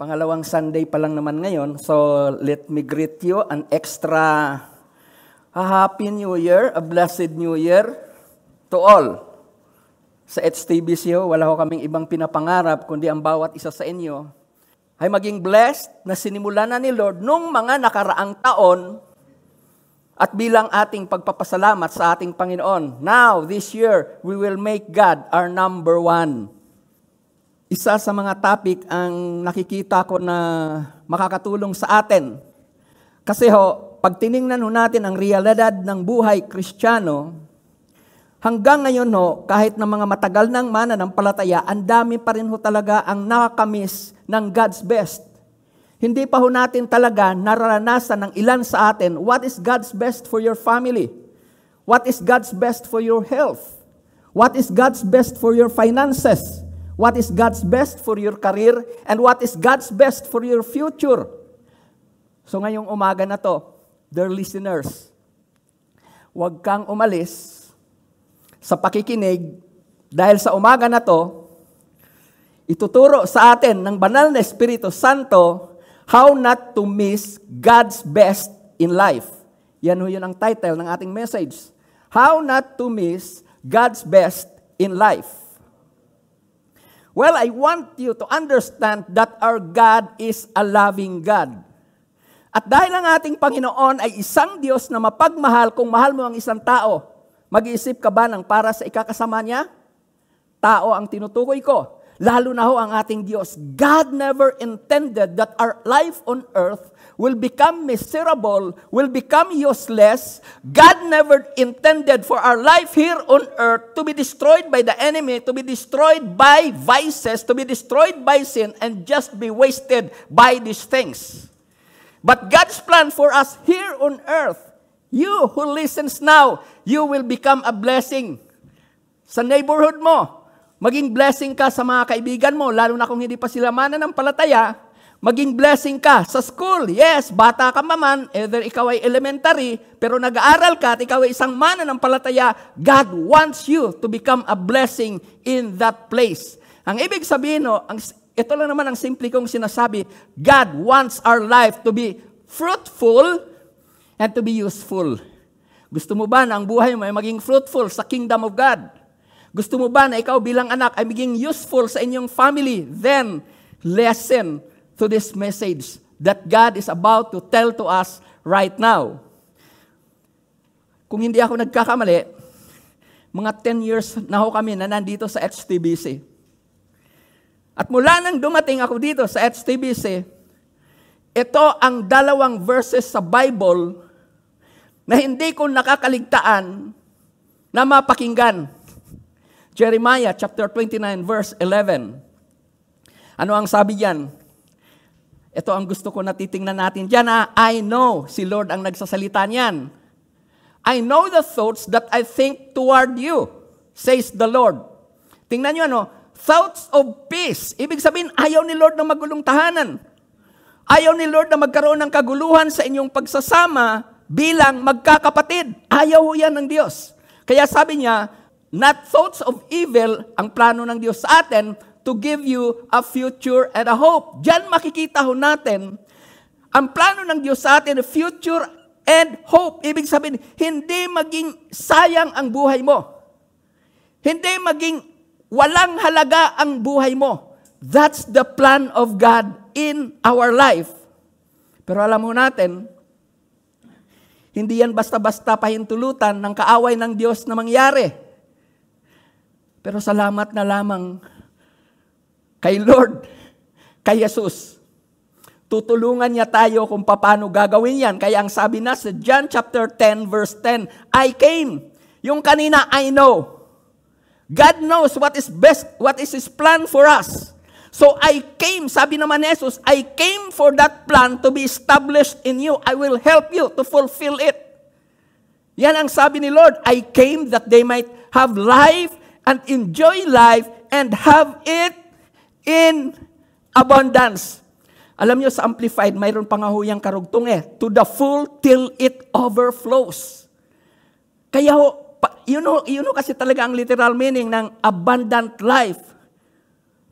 Pangalawang Sunday pa lang naman ngayon. So, let me greet you an extra a happy new year, a blessed new year to all. Sa HTBCO, wala ho kaming ibang pinapangarap, kundi ang bawat isa sa inyo ay maging blessed na sinimula na ni Lord nung mga nakaraang taon at bilang ating pagpapasalamat sa ating Panginoon. Now, this year, we will make God our number one isa sa mga topic ang nakikita ko na makakatulong sa atin. Kasi ho, pag tiningnan ho natin ang realidad ng buhay kristyano, hanggang ngayon ho, kahit na mga matagal ng mana ng palataya, ang dami pa rin ho talaga ang nakakamiss ng God's best. Hindi pa ho natin talaga nararanasan ng ilan sa atin, what is God's best for your family? What is God's best for your health? What is God's best for your finances? What is God's best for your career? And what is God's best for your future? So ngayong umaga na to, dear listeners, huwag kang umalis sa pakikinig dahil sa umaga na to, ituturo sa atin ng banal na Espiritu Santo how not to miss God's best in life. Yan ho yun ang title ng ating message. How not to miss God's best in life. Well, I want you to understand that our God is a loving God. At dahil ang ating Panginoon ay isang Diyos na mapagmahal, kung mahal mo ang isang tao, mag-iisip ka ba ng para sa ikakasama niya? Tao ang tinutukoy ko. Lalo na ho ang ating Diyos. God never intended that our life on earth will become miserable, will become useless. God never intended for our life here on earth to be destroyed by the enemy, to be destroyed by vices, to be destroyed by sin, and just be wasted by these things. But God's plan for us here on earth, you who listens now, you will become a blessing sa neighborhood mo. Maging blessing ka sa mga kaibigan mo, lalo na kung hindi pa sila mananampalataya, Maging blessing ka sa school. Yes, bata ka maman, either ikaw ay elementary, pero nag-aaral ka at ikaw ay isang mananampalataya, God wants you to become a blessing in that place. Ang ibig sabihin, no, ang, ito lang naman ang simple kong sinasabi, God wants our life to be fruitful and to be useful. Gusto mo ba na ang buhay mo ay maging fruitful sa kingdom of God? Gusto mo ba na ikaw bilang anak ay maging useful sa inyong family? Then, lesson to this message that God is about to tell to us right now. Kung hindi ako nagkakamali, mga 10 years na ho kami na nandito sa HTBC. At mula nang dumating ako dito sa HTBC, ito ang dalawang verses sa Bible na hindi ko nakakaligtaan na mapakinggan. Jeremiah chapter 29 verse 11. Ano ang sabi diyan? Ito ang gusto ko na titingnan natin dyan. Ah, I know, si Lord ang nagsasalita niyan. I know the thoughts that I think toward you, says the Lord. Tingnan nyo ano, thoughts of peace. Ibig sabihin, ayaw ni Lord na magulong tahanan. Ayaw ni Lord na magkaroon ng kaguluhan sa inyong pagsasama bilang magkakapatid. Ayaw ho yan ng Diyos. Kaya sabi niya, not thoughts of evil ang plano ng Diyos sa atin, to give you a future and a hope. Diyan makikita ho natin, ang plano ng Diyos sa atin, future and hope. Ibig sabihin, hindi maging sayang ang buhay mo. Hindi maging walang halaga ang buhay mo. That's the plan of God in our life. Pero alam mo natin, hindi yan basta-basta pahintulutan ng kaaway ng Diyos na mangyari. Pero salamat na lamang kay Lord, kay Jesus. Tutulungan niya tayo kung paano gagawin yan. Kaya ang sabi na sa John chapter 10 verse 10, I came. Yung kanina, I know. God knows what is best, what is His plan for us. So I came, sabi naman ni Jesus, I came for that plan to be established in you. I will help you to fulfill it. Yan ang sabi ni Lord, I came that they might have life and enjoy life and have it in abundance. Alam nyo, sa Amplified, mayroon pa nga ho yung karugtong eh. To the full till it overflows. Kaya ho, pa, yun ho, yun ho kasi talaga ang literal meaning ng abundant life.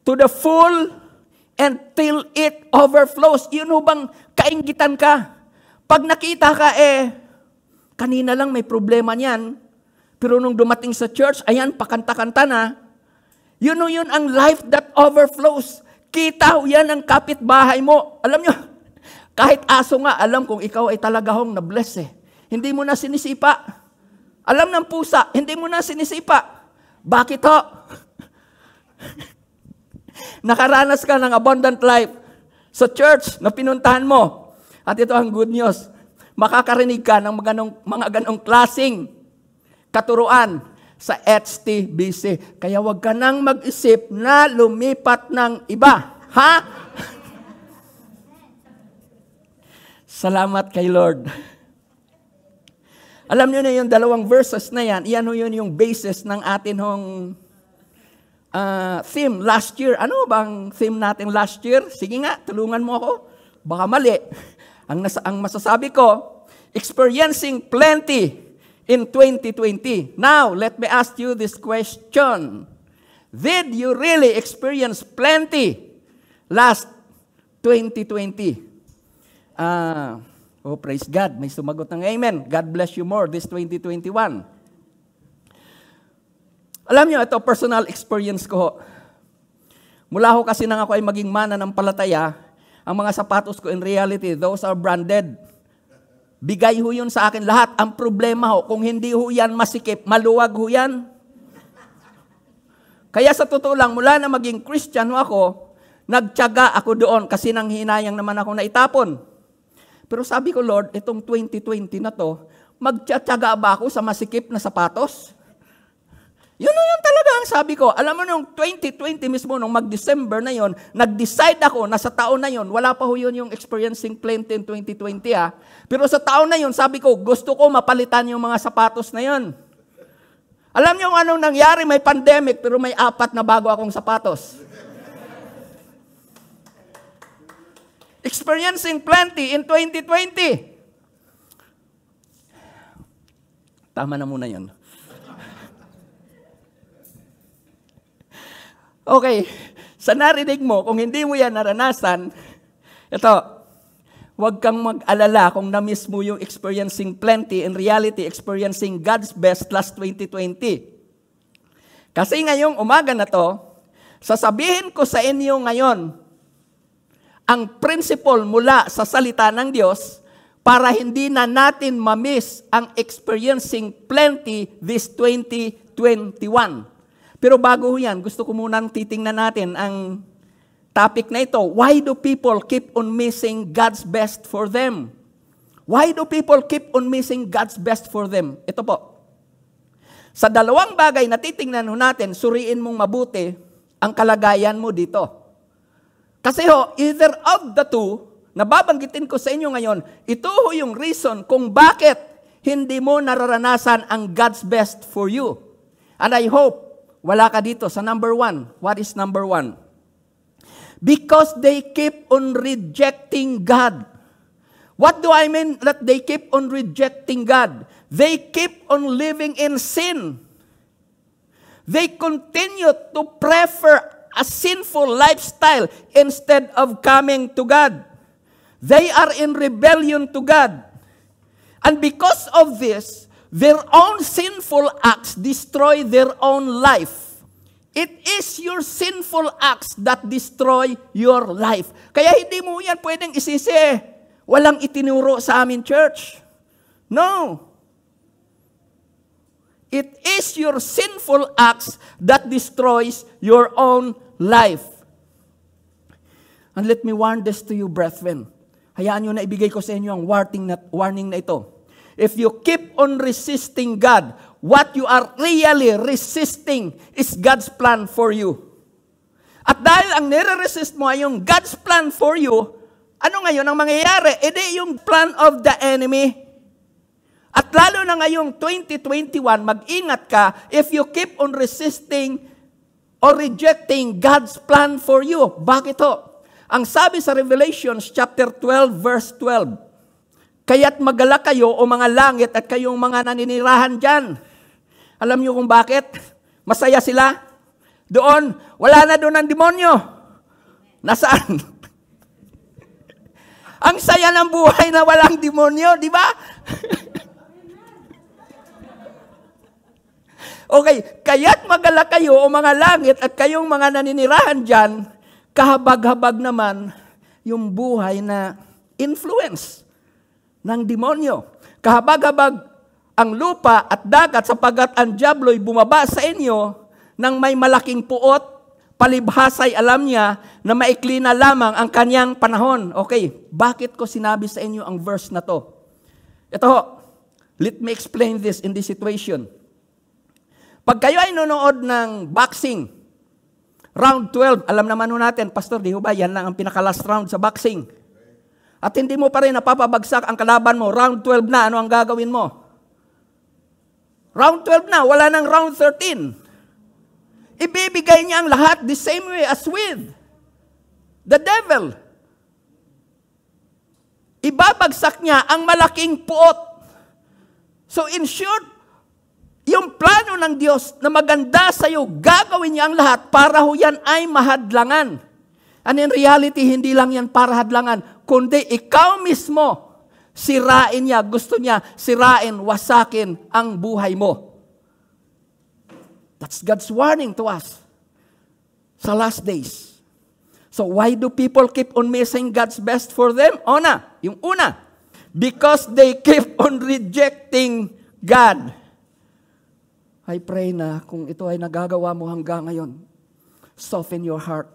To the full and till it overflows. Yun ho bang kaingitan ka? Pag nakita ka eh, kanina lang may problema niyan, pero nung dumating sa church, ayan, pakanta-kanta na, yun o yun ang life that overflows. Kita ho yan ang kapitbahay mo. Alam nyo, kahit aso nga, alam kung ikaw ay talaga hong na-bless eh. Hindi mo na sinisipa. Alam ng pusa, hindi mo na sinisipa. Bakit ho? Nakaranas ka ng abundant life sa church na pinuntahan mo. At ito ang good news. Makakarinig ka ng mga ganong, mga ganong klasing katuruan sa HTBC. Kaya wag ka nang mag-isip na lumipat ng iba. Ha? Salamat kay Lord. Alam niyo na yung dalawang verses na yan, iyan ho yun yung basis ng atin hong uh, theme last year. Ano bang theme natin last year? Sige nga, tulungan mo ako. Baka mali. Ang, nasa, ang masasabi ko, experiencing plenty in 2020. Now, let me ask you this question. Did you really experience plenty last 2020? Ah, uh, oh praise God, may sumagot ng amen. God bless you more this 2021. Alam niyo, ito personal experience ko. Mula ho kasi nang ako ay maging mana ng palataya, ang mga sapatos ko in reality, those are branded. Bigay ho yun sa akin lahat. Ang problema ho, kung hindi ho yan masikip, maluwag ho yan. Kaya sa totoo lang, mula na maging Christian ho ako, nagtyaga ako doon kasi nang hinayang naman ako na itapon. Pero sabi ko, Lord, itong 2020 na to, magtsatsaga ba ako sa masikip na sapatos? Yun na yun talaga ang sabi ko. Alam mo nung 2020 mismo, nung mag-December na yon, nag-decide ako na sa taon na yon, wala pa ho yun yung experiencing plenty in 2020 ah. Pero sa taon na yon, sabi ko, gusto ko mapalitan yung mga sapatos na yon. Alam niyo anong nangyari? May pandemic pero may apat na bago akong sapatos. Experiencing plenty in 2020. Tama na muna yon. Okay, sa narinig mo, kung hindi mo yan naranasan, ito, huwag kang mag-alala kung na-miss mo yung experiencing plenty, in reality, experiencing God's best last 2020. Kasi ngayong umaga na to, sasabihin ko sa inyo ngayon, ang principle mula sa salita ng Diyos para hindi na natin ma-miss ang experiencing plenty this 2021. Pero bago yan, gusto ko munang titingnan natin ang topic na ito. Why do people keep on missing God's best for them? Why do people keep on missing God's best for them? Ito po. Sa dalawang bagay na titingnan natin, suriin mong mabuti ang kalagayan mo dito. Kasi ho, either of the two, nababanggitin ko sa inyo ngayon, ito ho yung reason kung bakit hindi mo nararanasan ang God's best for you. And I hope wala ka dito. Sa number one, what is number one? Because they keep on rejecting God. What do I mean that they keep on rejecting God? They keep on living in sin. They continue to prefer a sinful lifestyle instead of coming to God. They are in rebellion to God. And because of this, Their own sinful acts destroy their own life. It is your sinful acts that destroy your life. Kaya hindi mo yan pwedeng isisi. Eh. Walang itinuro sa amin, church. No. It is your sinful acts that destroys your own life. And let me warn this to you, brethren. Hayaan nyo na ibigay ko sa inyo ang warning na, warning na ito. If you keep on resisting God, what you are really resisting is God's plan for you. At dahil ang nire-resist mo ay yung God's plan for you, ano ngayon ang mangyayari? Ede yung plan of the enemy. At lalo na ngayong 2021, mag-ingat ka if you keep on resisting or rejecting God's plan for you. Bakit ho? Ang sabi sa Revelations chapter 12 verse 12, Kaya't magala kayo o mga langit at kayong mga naninirahan dyan. Alam niyo kung bakit? Masaya sila. Doon, wala na doon ang demonyo. Nasaan? ang saya ng buhay na walang demonyo, di ba? okay, kaya't magala kayo o mga langit at kayong mga naninirahan dyan, kahabag-habag naman yung buhay na influence ng demonyo. Kahabag-habag ang lupa at dagat sapagat ang Diablo'y bumaba sa inyo nang may malaking puot, palibhasay alam niya na maikli na lamang ang kanyang panahon. Okay, bakit ko sinabi sa inyo ang verse na to? Ito, let me explain this in this situation. Pag kayo ay nanonood ng boxing, round 12, alam naman natin, Pastor, di ba, yan lang ang pinaka-last round sa boxing. At hindi mo pa rin napapabagsak ang kalaban mo. Round 12 na, ano ang gagawin mo? Round 12 na, wala nang round 13. Ibibigay niya ang lahat the same way as with the devil. Ibabagsak niya ang malaking puot. So in short, yung plano ng Diyos na maganda sa iyo, gagawin niya ang lahat para ho yan ay mahadlangan. And in reality, hindi lang yan para hadlangan kundi ikaw mismo, sirain niya, gusto niya, sirain, wasakin ang buhay mo. That's God's warning to us sa last days. So why do people keep on missing God's best for them? Ona, yung una, because they keep on rejecting God. I pray na kung ito ay nagagawa mo hanggang ngayon, soften your heart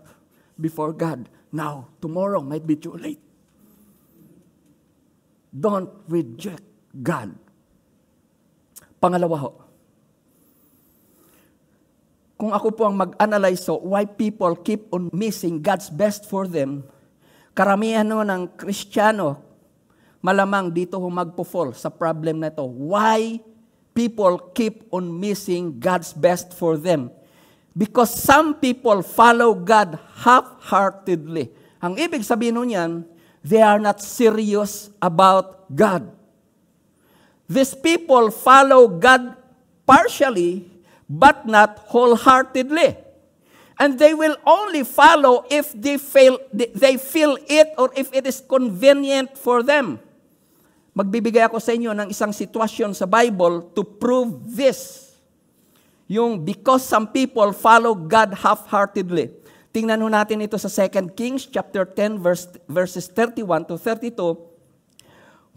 before God. Now, tomorrow might be too late. Don't reject God. Pangalawa ho, kung ako po ang mag-analyze so why people keep on missing God's best for them, karamihan no ng Kristiyano, malamang dito humagpo-fall sa problem na ito. Why people keep on missing God's best for them? Because some people follow God half-heartedly. Ang ibig sabihin nun yan, They are not serious about God. These people follow God partially but not wholeheartedly. And they will only follow if they, feel, they feel it or if it is convenient for them. Magbibigay ako sa inyo ng isang sitwasyon sa Bible to prove this. Yung because some people follow God half-heartedly. Tingnan ho natin ito sa 2 Kings chapter 10 verse, verses 31 to 32.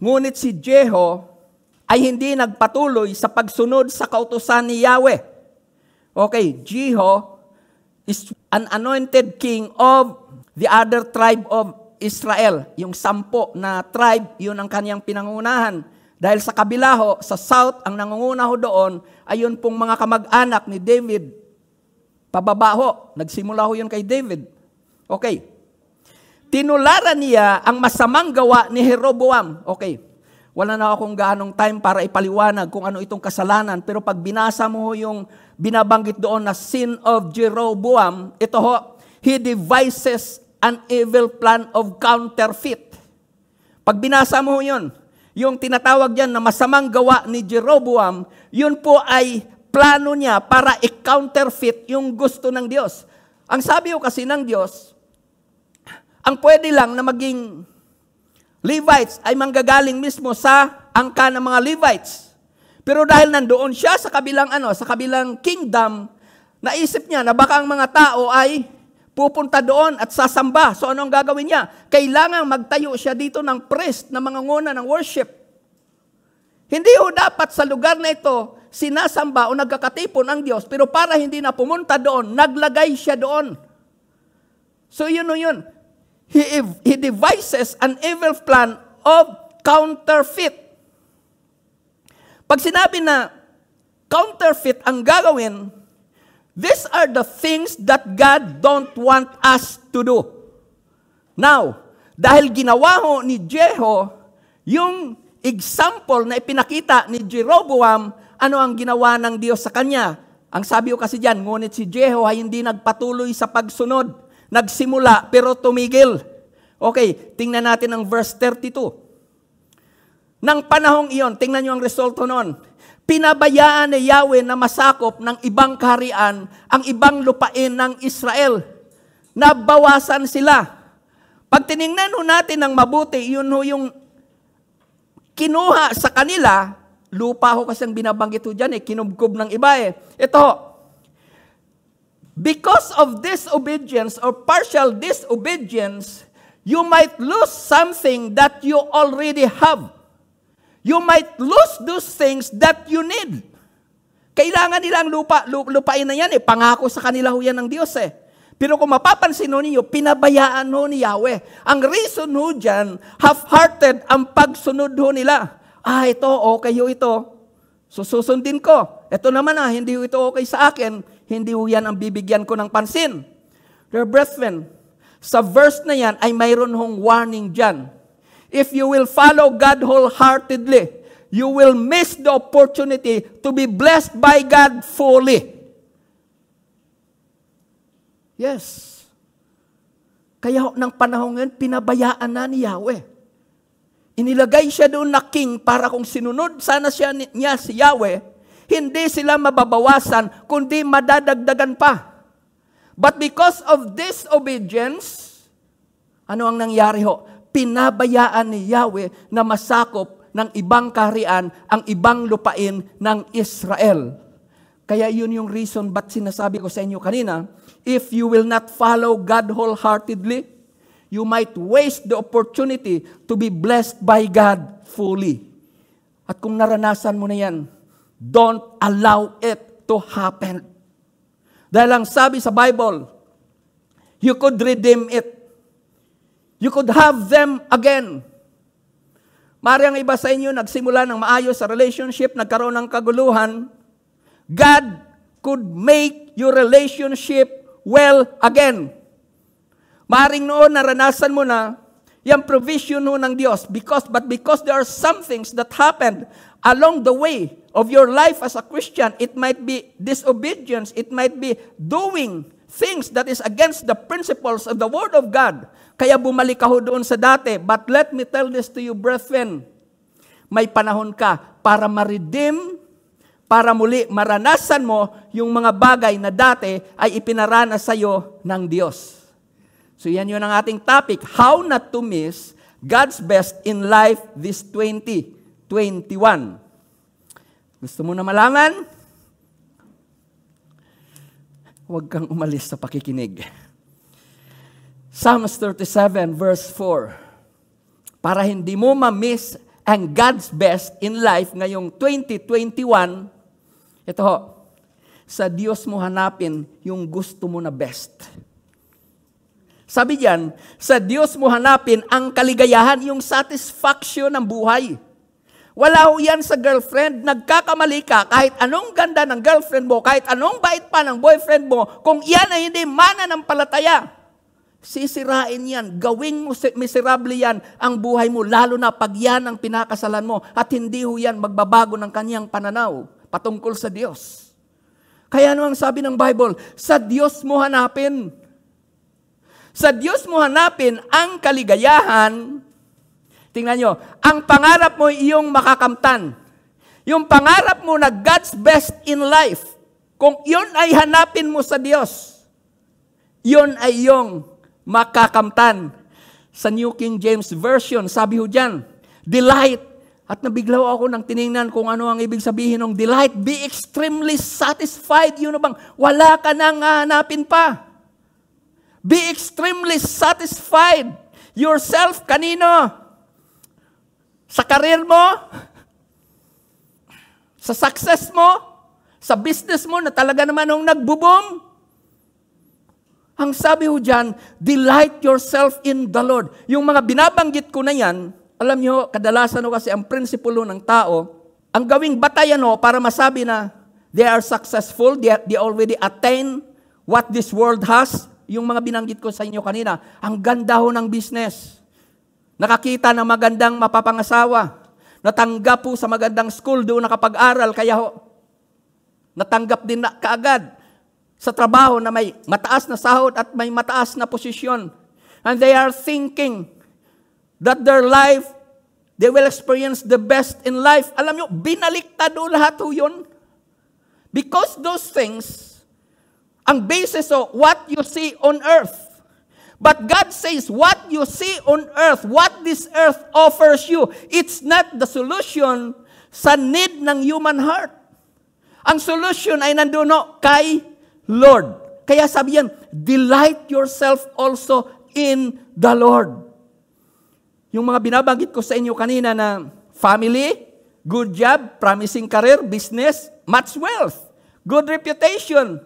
Ngunit si Jeho ay hindi nagpatuloy sa pagsunod sa kautosan ni Yahweh. Okay, Jeho is an anointed king of the other tribe of Israel. Yung sampo na tribe, yun ang kanyang pinangunahan. Dahil sa kabilaho, sa south, ang nangunguna ho doon, ayun pong mga kamag-anak ni David Pababa Nagsimula ho yun kay David. Okay. Tinularan niya ang masamang gawa ni Jeroboam. Okay. Wala na akong gaanong time para ipaliwanag kung ano itong kasalanan. Pero pag binasa mo ho yung binabanggit doon na sin of Jeroboam, ito ho, he devises an evil plan of counterfeit. Pag binasa mo yun, yung tinatawag diyan na masamang gawa ni Jeroboam, yun po ay plano niya para i-counterfeit yung gusto ng Diyos. Ang sabi ko kasi ng Diyos, ang pwede lang na maging Levites ay manggagaling mismo sa angka ng mga Levites. Pero dahil nandoon siya sa kabilang ano, sa kabilang kingdom, naisip niya na baka ang mga tao ay pupunta doon at sasamba. So ano ang gagawin niya? Kailangan magtayo siya dito ng priest na mga ng worship. Hindi ho dapat sa lugar na ito sinasamba o nagkakatipon ang Diyos, pero para hindi na pumunta doon, naglagay siya doon. So yun o yun. He, he devises an evil plan of counterfeit. Pag sinabi na counterfeit ang gagawin, these are the things that God don't want us to do. Now, dahil ginawa ho ni Jeho yung example na ipinakita ni Jeroboam ano ang ginawa ng Diyos sa kanya. Ang sabi ko kasi diyan, ngunit si Jeho ay hindi nagpatuloy sa pagsunod. Nagsimula pero tumigil. Okay, tingnan natin ang verse 32. Nang panahong iyon, tingnan niyo ang resulto noon. Pinabayaan ni Yahweh na masakop ng ibang kaharian ang ibang lupain ng Israel. Nabawasan sila. Pag tiningnan natin ng mabuti, yun ho yung kinuha sa kanila, lupa ho kasi ang binabanggit ho dyan eh, kinubkob ng iba eh. Ito, because of disobedience or partial disobedience, you might lose something that you already have. You might lose those things that you need. Kailangan nilang lupa, lupain na yan eh. Pangako sa kanila ho yan ng Diyos eh. Pero kung mapapansin ho ninyo, pinabayaan ho ni Yahweh. Ang reason ho dyan, half-hearted ang pagsunod ho nila. Ah, ito, okay ho ito. Susundin ko. Ito naman ah, hindi ho ito okay sa akin. Hindi ho yan ang bibigyan ko ng pansin. Dear brethren, sa verse na yan ay mayroon hong warning dyan. If you will follow God wholeheartedly, you will miss the opportunity to be blessed by God fully. Yes. Kaya ng panahon ngayon, pinabayaan na ni Yahweh. Inilagay siya doon na king para kung sinunod sana siya niya si Yahweh, hindi sila mababawasan, kundi madadagdagan pa. But because of disobedience, ano ang nangyari ho? Pinabayaan ni Yahweh na masakop ng ibang kaharian ang ibang lupain ng Israel. Kaya yun yung reason ba't sinasabi ko sa inyo kanina, if you will not follow God wholeheartedly, you might waste the opportunity to be blessed by God fully. At kung naranasan mo na yan, don't allow it to happen. Dahil ang sabi sa Bible, you could redeem it. You could have them again. Mari ang iba sa inyo nagsimula ng maayos sa relationship, nagkaroon ng kaguluhan. God could make your relationship well again. Maring noon naranasan mo na yung provision ho ng Diyos because but because there are some things that happened along the way of your life as a Christian, it might be disobedience, it might be doing things that is against the principles of the Word of God. Kaya bumalik ka doon sa dati. But let me tell this to you, brethren. May panahon ka para ma-redeem para muli maranasan mo yung mga bagay na dati ay ipinaranas sa iyo ng Diyos. So yan yun ang ating topic, how not to miss God's best in life this 2021. Gusto mo na malaman? Huwag kang umalis sa pakikinig. Psalms 37 verse 4. Para hindi mo ma-miss ang God's best in life ngayong 2021, ito ho, sa Diyos mo hanapin yung gusto mo na best. Sabi diyan, sa Diyos mo hanapin ang kaligayahan, yung satisfaction ng buhay. Wala ho yan sa girlfriend. Nagkakamali ka kahit anong ganda ng girlfriend mo, kahit anong bait pa ng boyfriend mo, kung iyan ay hindi mana ng palataya, sisirain yan. Gawing miserable yan ang buhay mo, lalo na pag yan ang pinakasalan mo at hindi ho yan magbabago ng kaniyang pananaw patungkol sa Diyos. Kaya ano ang sabi ng Bible? Sa Diyos mo hanapin. Sa Diyos mo hanapin ang kaligayahan. Tingnan nyo, ang pangarap mo iyong makakamtan. Yung pangarap mo na God's best in life. Kung iyon ay hanapin mo sa Diyos, iyon ay iyong makakamtan. Sa New King James Version, sabi ho dyan, Delight at nabiglaw ako nang tiningnan kung ano ang ibig sabihin ng delight. Be extremely satisfied. Yun na bang, wala ka nang hahanapin pa. Be extremely satisfied. Yourself, kanino? Sa karir mo? Sa success mo? Sa business mo na talaga naman nung nagbuboom? Ang sabi ho dyan, delight yourself in the Lord. Yung mga binabanggit ko na yan, alam nyo, kadalasan no kasi ang prinsipulo ng tao, ang gawing batayan no para masabi na they are successful, they, they already attain what this world has. Yung mga binanggit ko sa inyo kanina, ang ganda ho ng business. Nakakita ng magandang mapapangasawa. Natanggap po sa magandang school, doon nakapag-aral, kaya ho, natanggap din na kaagad sa trabaho na may mataas na sahod at may mataas na posisyon. And they are thinking, that their life, they will experience the best in life. Alam nyo, binaliktad o lahat ho yun. Because those things, ang basis of what you see on earth, But God says, what you see on earth, what this earth offers you, it's not the solution sa need ng human heart. Ang solution ay nandun kay Lord. Kaya sabi yan, delight yourself also in the Lord. Yung mga binabanggit ko sa inyo kanina na family, good job, promising career, business, much wealth, good reputation,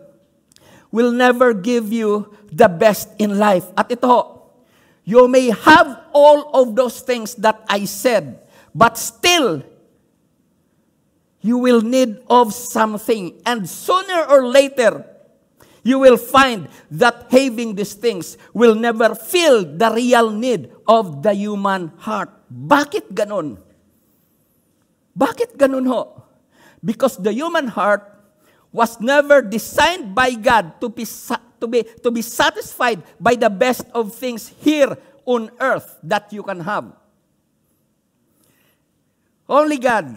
will never give you the best in life. At ito, you may have all of those things that I said, but still, you will need of something. And sooner or later, you will find that having these things will never fill the real need of the human heart. Bakit ganun? Bakit ganun ho? Because the human heart was never designed by God to be, to be, to be satisfied by the best of things here on earth that you can have. Only God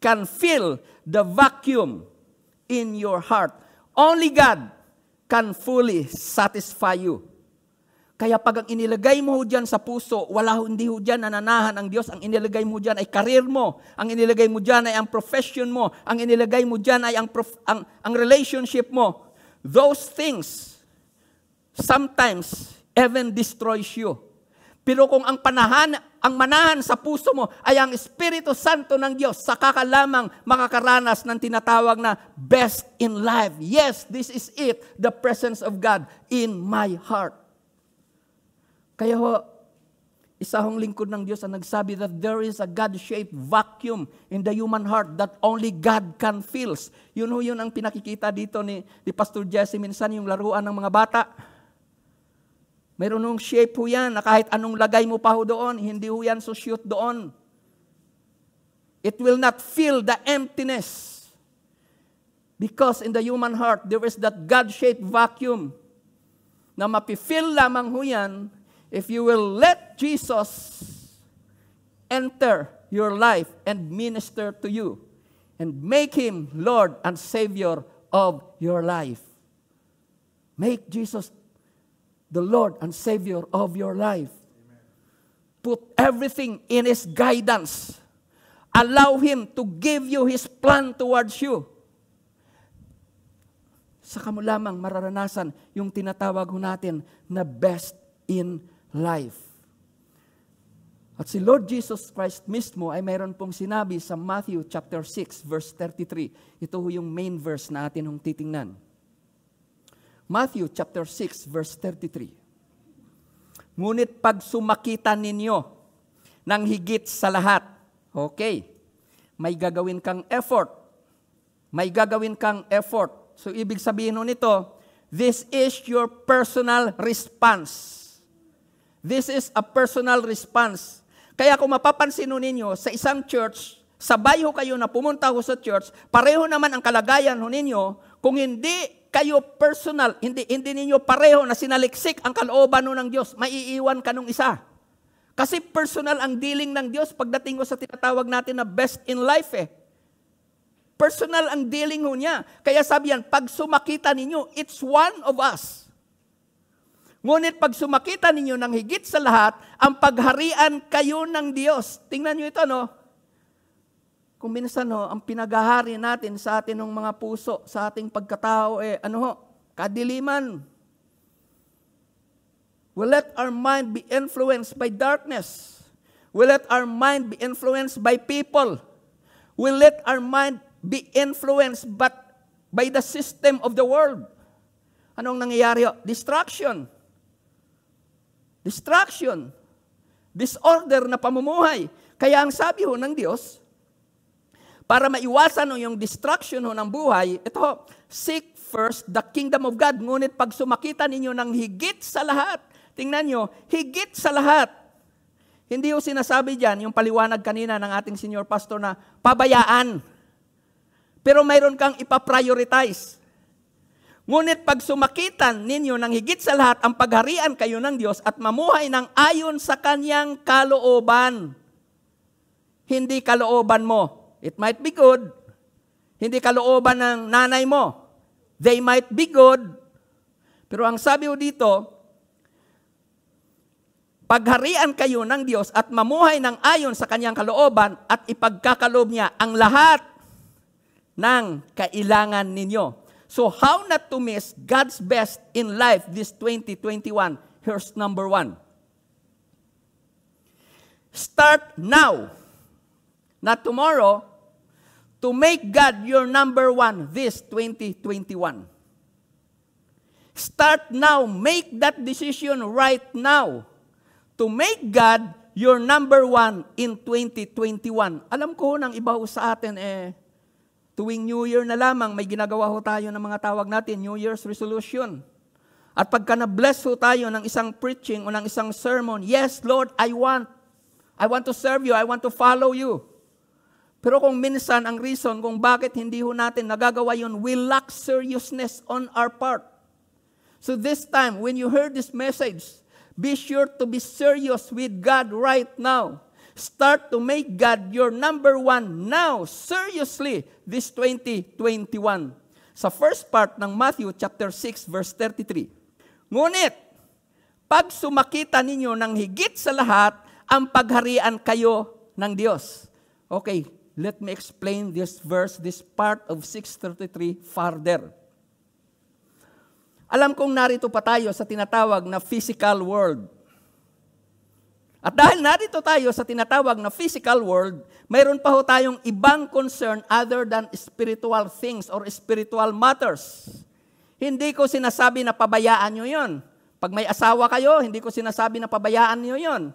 can fill the vacuum in your heart. Only God can fully satisfy you. Kaya pag ang inilagay mo dyan sa puso, wala hindi ho dyan nananahan ang Diyos. Ang inilagay mo dyan ay karir mo. Ang inilagay mo dyan ay ang profession mo. Ang inilagay mo dyan ay ang, prof- ang, ang relationship mo. Those things sometimes even destroys you. Pero kung ang panahan, ang manahan sa puso mo ay ang Espiritu Santo ng Diyos. sa kakalamang makakaranas ng tinatawag na best in life. Yes, this is it. The presence of God in my heart. Kaya ho, isa hong lingkod ng Diyos ang nagsabi that there is a God-shaped vacuum in the human heart that only God can fills. Yun ho yun ang pinakikita dito ni, ni Pastor Jesse minsan yung laruan ng mga bata Meron nung shape ho yan na kahit anong lagay mo pa ho doon, hindi ho yan susyot doon. It will not fill the emptiness. Because in the human heart, there is that God-shaped vacuum na mapifill lamang ho yan if you will let Jesus enter your life and minister to you and make Him Lord and Savior of your life. Make Jesus the Lord and Savior of your life. Put everything in His guidance. Allow Him to give you His plan towards you. Sa kamu lamang mararanasan yung tinatawag ho natin na best in life. At si Lord Jesus Christ mismo ay mayroon pong sinabi sa Matthew chapter 6 verse 33. Ito ho yung main verse na atin hong titingnan. Matthew chapter 6 verse 33. Ngunit pag sumakita ninyo ng higit sa lahat, okay, may gagawin kang effort. May gagawin kang effort. So ibig sabihin nun ito, this is your personal response. This is a personal response. Kaya kung mapapansin ninyo, sa isang church, sabay ho kayo na pumunta ho sa church, pareho naman ang kalagayan ho ninyo, kung hindi kayo personal, hindi, hindi ninyo pareho na sinaliksik ang kalooban nun ng Diyos, maiiwan ka nung isa. Kasi personal ang dealing ng Diyos pagdating ko sa tinatawag natin na best in life eh. Personal ang dealing ho niya. Kaya sabi yan, pag sumakita ninyo, it's one of us. Ngunit pag sumakita ninyo ng higit sa lahat, ang pagharian kayo ng Diyos. Tingnan nyo ito, no? Kung minsan ho, ang pinagahari natin sa atin ng mga puso, sa ating pagkatao, eh, ano ho, kadiliman. We let our mind be influenced by darkness. We let our mind be influenced by people. We let our mind be influenced but by the system of the world. Anong nangyayari? Ho? Distraction. Distraction. Disorder na pamumuhay. Kaya ang sabi ho ng Diyos, para maiwasan o yung destruction ho ng buhay, ito, seek first the kingdom of God. Ngunit pag sumakita ninyo ng higit sa lahat, tingnan nyo, higit sa lahat. Hindi ho sinasabi dyan, yung paliwanag kanina ng ating senior pastor na pabayaan. Pero mayroon kang ipaprioritize. Ngunit pag sumakitan ninyo ng higit sa lahat ang pagharian kayo ng Diyos at mamuhay ng ayon sa kanyang kalooban, hindi kalooban mo. It might be good. Hindi kalooban ng nanay mo. They might be good. Pero ang sabi ko dito, pagharian kayo ng Diyos at mamuhay ng ayon sa kanyang kalooban at ipagkakaloob niya ang lahat ng kailangan ninyo. So how not to miss God's best in life this 2021? Here's number one. Start now. Not tomorrow, to make God your number one this 2021. Start now. Make that decision right now to make God your number one in 2021. Alam ko ng iba sa atin, eh, tuwing New Year na lamang, may ginagawa ho tayo ng mga tawag natin, New Year's resolution. At pagka na-bless ho tayo ng isang preaching o ng isang sermon, yes, Lord, I want. I want to serve you. I want to follow you. Pero kung minsan ang reason kung bakit hindi ho natin nagagawa yun, we lack seriousness on our part. So this time, when you heard this message, be sure to be serious with God right now. Start to make God your number one now, seriously, this 2021. Sa first part ng Matthew chapter 6 verse 33. Ngunit, pag sumakita ninyo ng higit sa lahat, ang pagharian kayo ng Diyos. Okay, let me explain this verse, this part of 633 farther. Alam kong narito pa tayo sa tinatawag na physical world. At dahil narito tayo sa tinatawag na physical world, mayroon pa ho tayong ibang concern other than spiritual things or spiritual matters. Hindi ko sinasabi na pabayaan nyo yon. Pag may asawa kayo, hindi ko sinasabi na pabayaan nyo yon.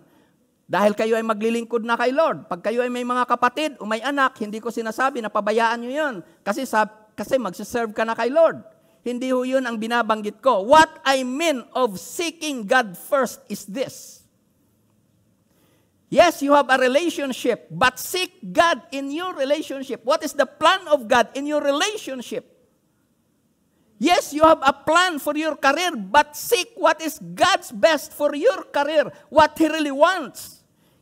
Dahil kayo ay maglilingkod na kay Lord. Pag kayo ay may mga kapatid o may anak, hindi ko sinasabi na pabayaan nyo yun. Kasi, sab, kasi magsiserve ka na kay Lord. Hindi ho yun ang binabanggit ko. What I mean of seeking God first is this. Yes, you have a relationship, but seek God in your relationship. What is the plan of God in your relationship? Yes, you have a plan for your career, but seek what is God's best for your career, what He really wants.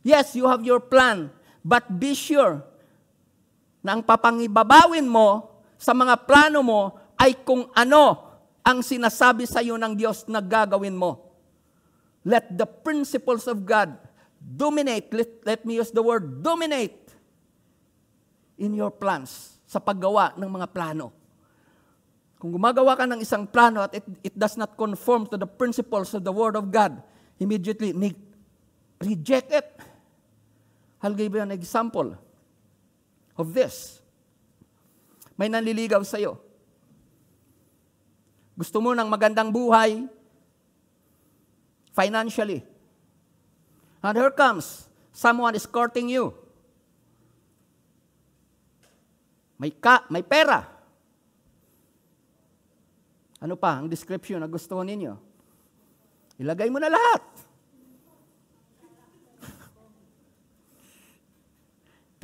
Yes, you have your plan, but be sure na ang papangibabawin mo sa mga plano mo ay kung ano ang sinasabi sa iyo ng Diyos na gagawin mo. Let the principles of God dominate. Let, let me use the word dominate in your plans sa paggawa ng mga plano. Kung gumagawa ka ng isang plano at it, it does not conform to the principles of the Word of God, immediately reject it. I'll give you an example of this. May nanliligaw sa iyo. Gusto mo ng magandang buhay financially. And here comes someone is courting you. May ka, may pera. Ano pa ang description na gusto ninyo? Ilagay mo na lahat.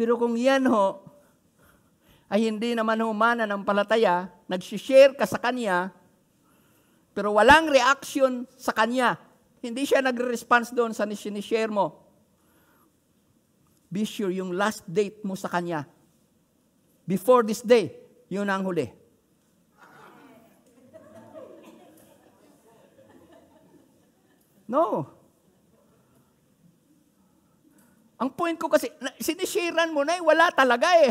Pero kung yan ho, ay hindi naman humana ng palataya, nagsishare ka sa kanya, pero walang reaction sa kanya. Hindi siya nagre-response doon sa sinishare mo. Be sure yung last date mo sa kanya. Before this day, yun ang huli. No. Ang point ko kasi, sinishiran mo na eh, wala talaga eh.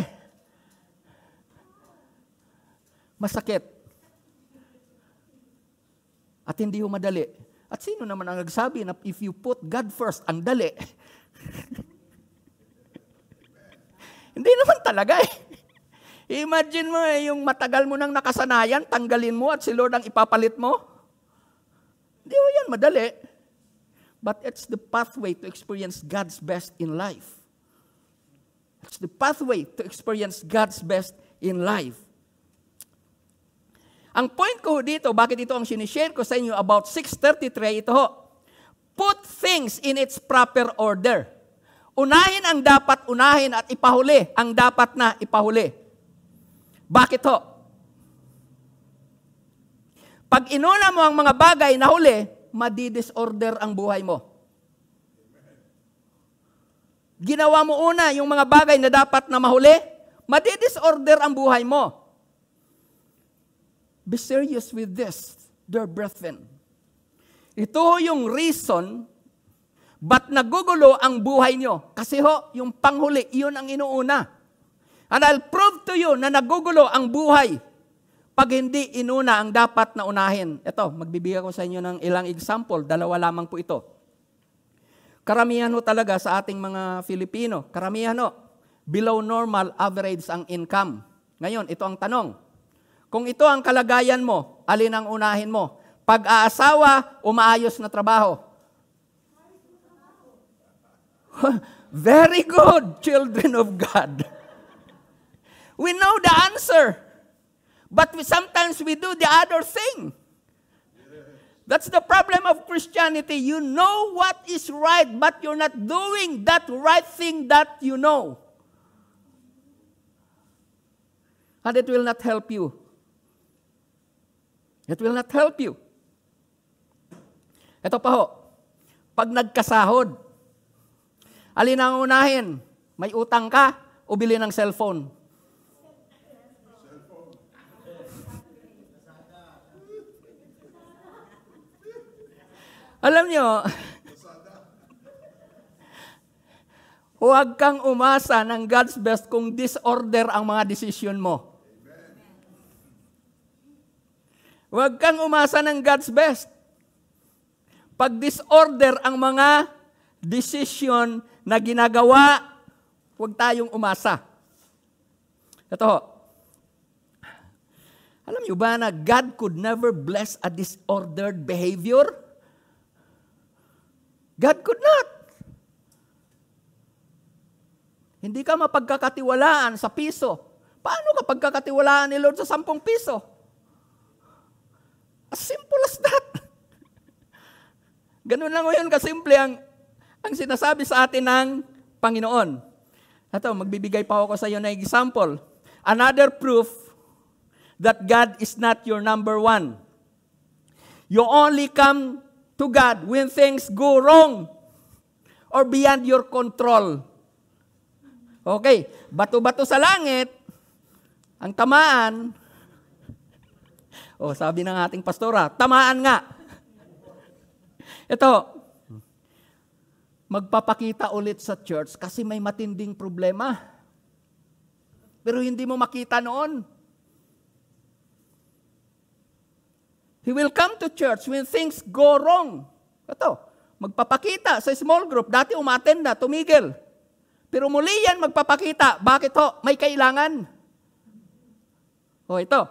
Masakit. At hindi ho madali. At sino naman ang nagsabi na if you put God first, ang dali. hindi naman talaga eh. Imagine mo eh, yung matagal mo nang nakasanayan, tanggalin mo at si Lord ang ipapalit mo. Hindi mo yan madali but it's the pathway to experience God's best in life. It's the pathway to experience God's best in life. Ang point ko dito, bakit ito ang sinishare ko sa inyo about 6.33, ito ho. Put things in its proper order. Unahin ang dapat unahin at ipahuli ang dapat na ipahuli. Bakit ho? Pag inuna mo ang mga bagay na huli, madidisorder ang buhay mo. Ginawa mo una yung mga bagay na dapat na mahuli, madidisorder ang buhay mo. Be serious with this, dear brethren. Ito yung reason ba't nagugulo ang buhay nyo. Kasi ho, yung panghuli, yun ang inuuna. And I'll prove to you na nagugulo ang buhay pag hindi inuna ang dapat na unahin. Ito, magbibigay ko sa inyo ng ilang example. Dalawa lamang po ito. Karamihan ho talaga sa ating mga Filipino. Karamihan ho. Below normal average ang income. Ngayon, ito ang tanong. Kung ito ang kalagayan mo, alin ang unahin mo? Pag-aasawa o maayos na trabaho? Very good, children of God. We know the answer. But we, sometimes we do the other thing. That's the problem of Christianity. You know what is right, but you're not doing that right thing that you know. And it will not help you. It will not help you. Ito pa ho, pag nagkasahod, alin ang unahin? May utang ka o bili ng cellphone? Alam niyo, huwag kang umasa ng God's best kung disorder ang mga decision mo. Huwag kang umasa ng God's best. Pag disorder ang mga decision na ginagawa, huwag tayong umasa. Ito ho. Alam niyo ba na God could never bless a disordered behavior? God could not. Hindi ka mapagkakatiwalaan sa piso. Paano ka pagkakatiwalaan ni Lord sa sampung piso? As simple as that. Ganun lang ngayon kasimple ang, ang sinasabi sa atin ng Panginoon. Ito, magbibigay pa ako sa iyo na example. Another proof that God is not your number one. You only come to God when things go wrong or beyond your control. Okay, bato-bato sa langit, ang tamaan, oh, sabi ng ating pastora, tamaan nga. Ito, magpapakita ulit sa church kasi may matinding problema. Pero hindi mo makita noon. He will come to church when things go wrong. Ito, magpapakita sa small group. Dati umaten na, tumigil. Pero muli yan magpapakita. Bakit ho? May kailangan. O ito.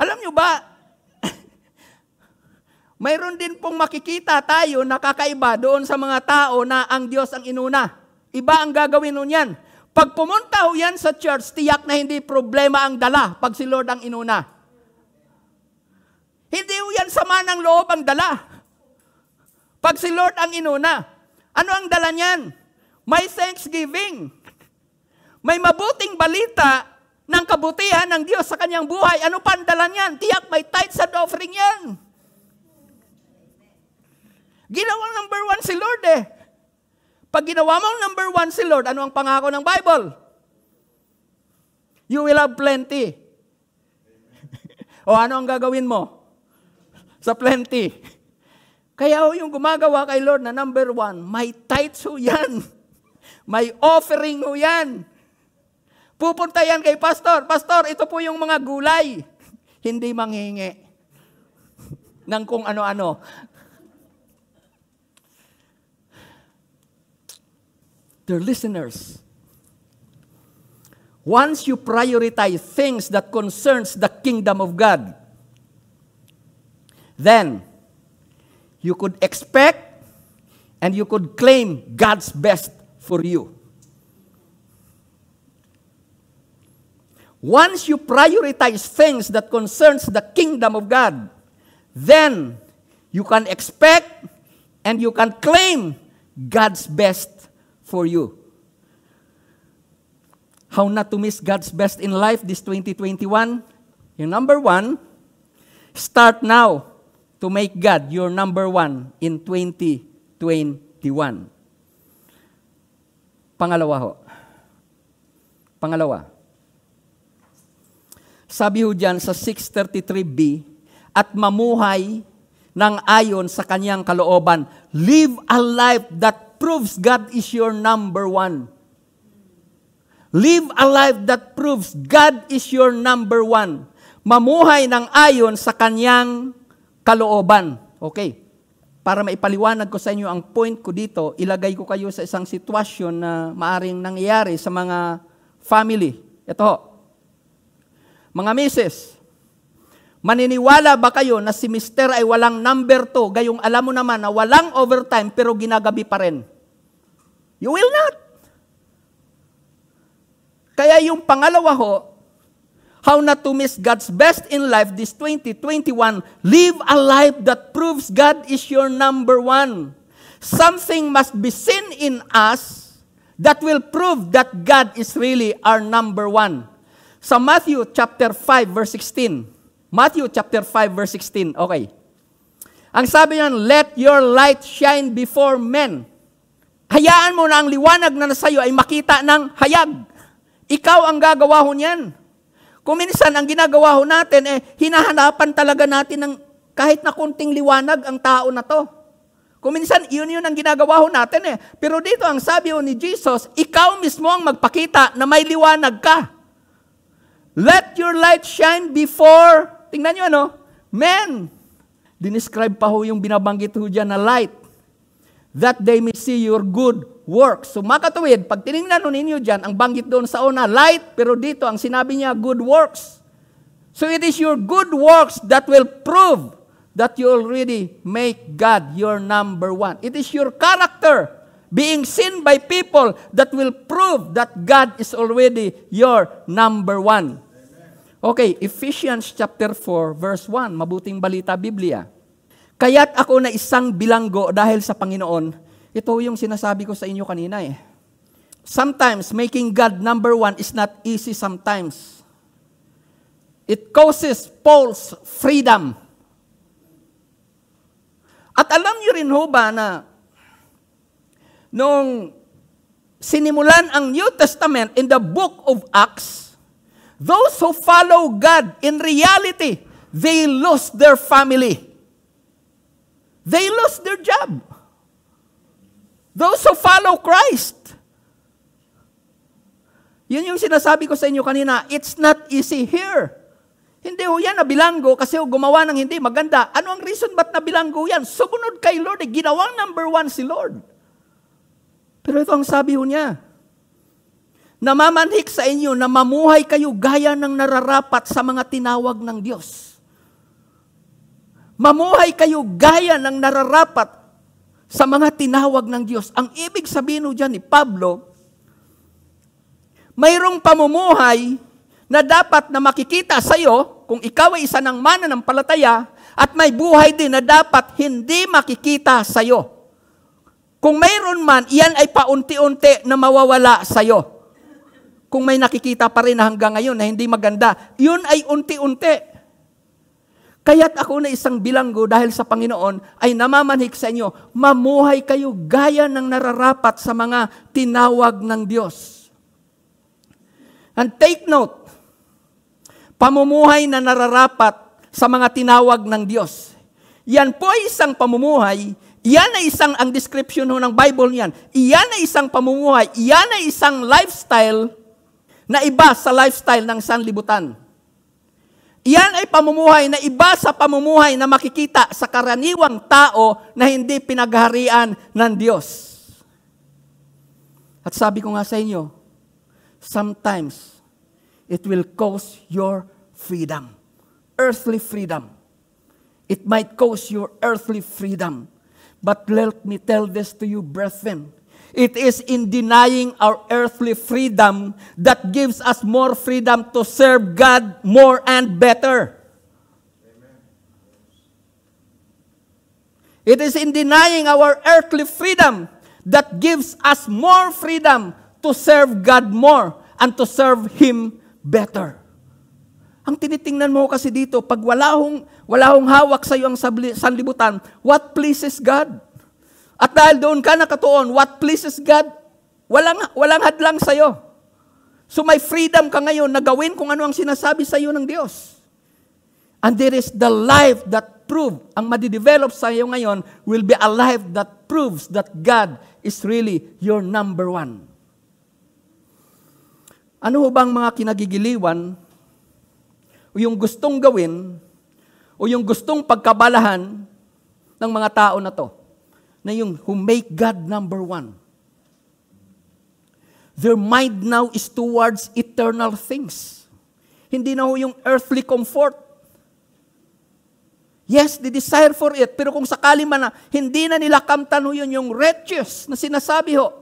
Alam nyo ba, mayroon din pong makikita tayo na kakaiba doon sa mga tao na ang Diyos ang inuna. Iba ang gagawin nun yan. Pag pumunta ho yan sa church, tiyak na hindi problema ang dala pag si Lord ang inuna. Hindi ho yan sama ng loob ang dala. Pag si Lord ang inuna, ano ang dala niyan? May thanksgiving. May mabuting balita ng kabutihan ng Diyos sa kanyang buhay. Ano pa ang dala niyan? Tiyak may tithes and offering yan. Ginawang number one si Lord eh. Pag ginawa mong number one si Lord, ano ang pangako ng Bible? You will have plenty. o ano ang gagawin mo? sa plenty. Kaya ho yung gumagawa kay Lord na number one, may tithes ho yan. May offering ho yan. Pupunta yan kay pastor. Pastor, ito po yung mga gulay. Hindi manghingi ng kung ano-ano. They're listeners. Once you prioritize things that concerns the kingdom of God, then you could expect and you could claim God's best for you. Once you prioritize things that concerns the kingdom of God, then you can expect and you can claim God's best for you. How not to miss God's best in life this 2021? Your number one, start now to make God your number one in 2021. Pangalawa ho. Pangalawa. Sabi ho dyan sa 633b, at mamuhay ng ayon sa kanyang kalooban. Live a life that proves God is your number one. Live a life that proves God is your number one. Mamuhay ng ayon sa kanyang kalooban. Okay. Para maipaliwanag ko sa inyo ang point ko dito, ilagay ko kayo sa isang sitwasyon na maaring nangyayari sa mga family. Ito ho. Mga misis, maniniwala ba kayo na si Mr. ay walang number to, gayong alam mo naman na walang overtime pero ginagabi pa rin? You will not. Kaya yung pangalawa ho, how not to miss God's best in life this 2021. Live a life that proves God is your number one. Something must be seen in us that will prove that God is really our number one. Sa Matthew chapter 5 verse 16. Matthew chapter 5 verse 16. Okay. Ang sabi niyan, let your light shine before men. Hayaan mo na ang liwanag na nasa iyo ay makita ng hayag. Ikaw ang gagawa ho niyan. Kung minsan, ang ginagawa ho natin, eh, hinahanapan talaga natin ng kahit na kunting liwanag ang tao na to. Kung minsan, yun yun ang ginagawa ho natin eh. Pero dito, ang sabi ho ni Jesus, ikaw mismo ang magpakita na may liwanag ka. Let your light shine before, tingnan nyo ano, men. Dinescribe pa ho yung binabanggit ho dyan na light. That they may see your good works. So makatuwid, pag tinignan nun ninyo dyan, ang banggit doon sa una, light, pero dito ang sinabi niya, good works. So it is your good works that will prove that you already make God your number one. It is your character being seen by people that will prove that God is already your number one. Okay, Ephesians chapter 4 verse 1, mabuting balita Biblia. Kaya't ako na isang bilanggo dahil sa Panginoon ito yung sinasabi ko sa inyo kanina eh. Sometimes, making God number one is not easy sometimes. It causes false freedom. At alam niyo rin ho ba na noong sinimulan ang New Testament in the book of Acts, those who follow God, in reality, they lost their family. They lost their job. Those who follow Christ. Yun yung sinasabi ko sa inyo kanina, it's not easy here. Hindi ho yan nabilanggo kasi ho gumawa ng hindi maganda. Ano ang reason ba't nabilanggo yan? Sumunod kay Lord, eh, ginawang number one si Lord. Pero ito ang sabi ho niya, namamanhik sa inyo na mamuhay kayo gaya ng nararapat sa mga tinawag ng Diyos. Mamuhay kayo gaya ng nararapat sa mga tinawag ng Diyos. Ang ibig sabihin no dyan ni Pablo, mayroong pamumuhay na dapat na makikita sa iyo kung ikaw ay isa ng mananampalataya at may buhay din na dapat hindi makikita sa iyo. Kung mayroon man, iyan ay paunti-unti na mawawala sa iyo. Kung may nakikita pa rin hanggang ngayon na hindi maganda, yun ay unti-unti. Kaya't ako na isang bilanggo dahil sa Panginoon ay namamanhik sa inyo, mamuhay kayo gaya ng nararapat sa mga tinawag ng Diyos. And take note, pamumuhay na nararapat sa mga tinawag ng Diyos. Yan po ay isang pamumuhay, yan ay isang ang description ho ng Bible niyan. Iyan ay isang pamumuhay, iyan ay isang lifestyle na iba sa lifestyle ng sanlibutan. Iyan ay pamumuhay na iba sa pamumuhay na makikita sa karaniwang tao na hindi pinagharian ng Diyos. At sabi ko nga sa inyo, sometimes it will cause your freedom, earthly freedom. It might cause your earthly freedom. But let me tell this to you, brethren. It is in denying our earthly freedom that gives us more freedom to serve God more and better. Amen. It is in denying our earthly freedom that gives us more freedom to serve God more and to serve Him better. Ang tinitingnan mo kasi dito, pag wala hong, wala hong hawak sa iyo ang sanlibutan, what pleases God? At dahil doon ka nakatuon, what pleases God, walang, walang hadlang sa'yo. So may freedom ka ngayon na gawin kung ano ang sinasabi sa iyo ng Diyos. And there is the life that prove, ang madidevelop sa iyo ngayon will be a life that proves that God is really your number one. Ano ho bang mga kinagigiliwan o yung gustong gawin o yung gustong pagkabalahan ng mga tao na to? na yung who make God number one. Their mind now is towards eternal things. Hindi na ho yung earthly comfort. Yes, they desire for it. Pero kung sakali man na, hindi na nila kamtan ho yun yung wretches na sinasabi ho.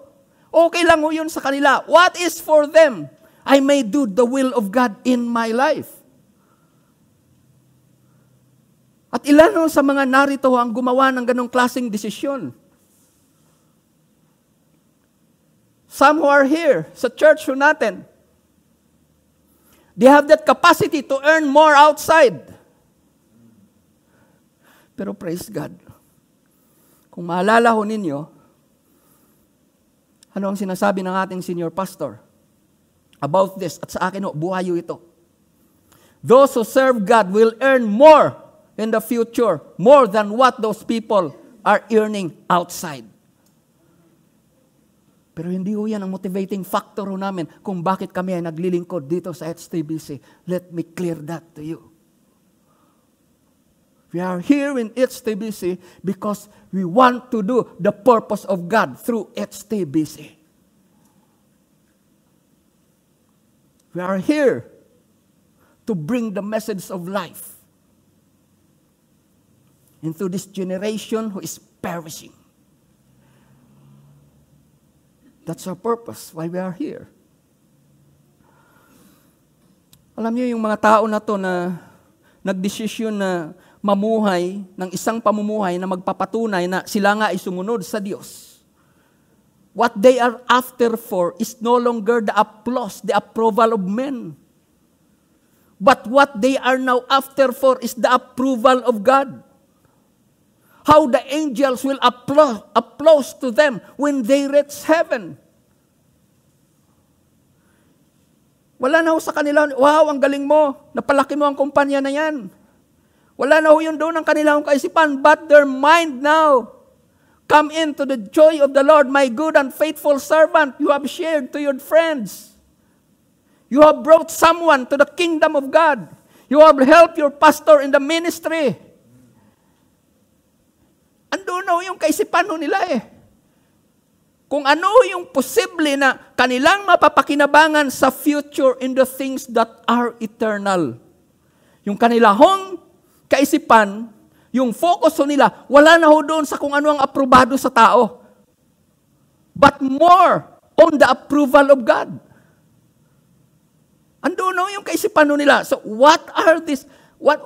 Okay lang ho yun sa kanila. What is for them? I may do the will of God in my life. At ilan sa mga narito ang gumawa ng ganong klaseng desisyon? Some who are here sa church who natin, they have that capacity to earn more outside. Pero praise God. Kung maalala ho ninyo, ano ang sinasabi ng ating senior pastor about this? At sa akin ho, buhayo ito. Those who serve God will earn more in the future more than what those people are earning outside. Pero hindi ho yan ang motivating factor ho namin kung bakit kami ay naglilingkod dito sa HTBC. Let me clear that to you. We are here in HTBC because we want to do the purpose of God through HTBC. We are here to bring the message of life into this generation who is perishing. That's our purpose, why we are here. Alam niyo, yung mga tao na to na nagdesisyon na mamuhay ng isang pamumuhay na magpapatunay na sila nga ay sumunod sa Diyos. What they are after for is no longer the applause, the approval of men. But what they are now after for is the approval of God how the angels will applaud, applause to them when they reach heaven. Wala na ho sa kanila, wow, ang galing mo, napalaki mo ang kumpanya na yan. Wala na ho yun doon ang kanilang kaisipan, but their mind now Come into the joy of the Lord, my good and faithful servant. You have shared to your friends. You have brought someone to the kingdom of God. You have helped your pastor in the ministry ando na yung kaisipan nila eh. Kung ano yung posible na kanilang mapapakinabangan sa future in the things that are eternal. Yung kanilang kaisipan, yung focus nila, wala na ho doon sa kung ano ang aprobado sa tao. But more on the approval of God. Ando na yung kaisipan nila. So what are these, what,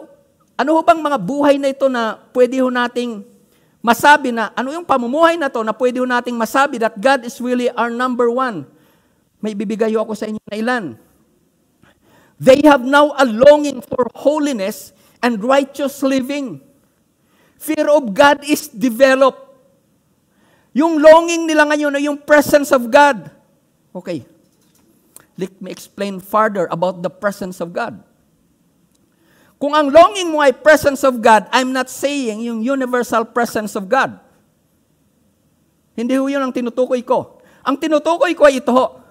ano ho bang mga buhay na ito na pwede ho nating masabi na ano yung pamumuhay na to na pwede nating masabi that God is really our number one. May bibigay ako sa inyo na ilan. They have now a longing for holiness and righteous living. Fear of God is developed. Yung longing nila ngayon na yung presence of God. Okay. Let me explain further about the presence of God. Kung ang longing mo ay presence of God, I'm not saying yung universal presence of God. Hindi ho yun ang tinutukoy ko. Ang tinutukoy ko ay ito ho.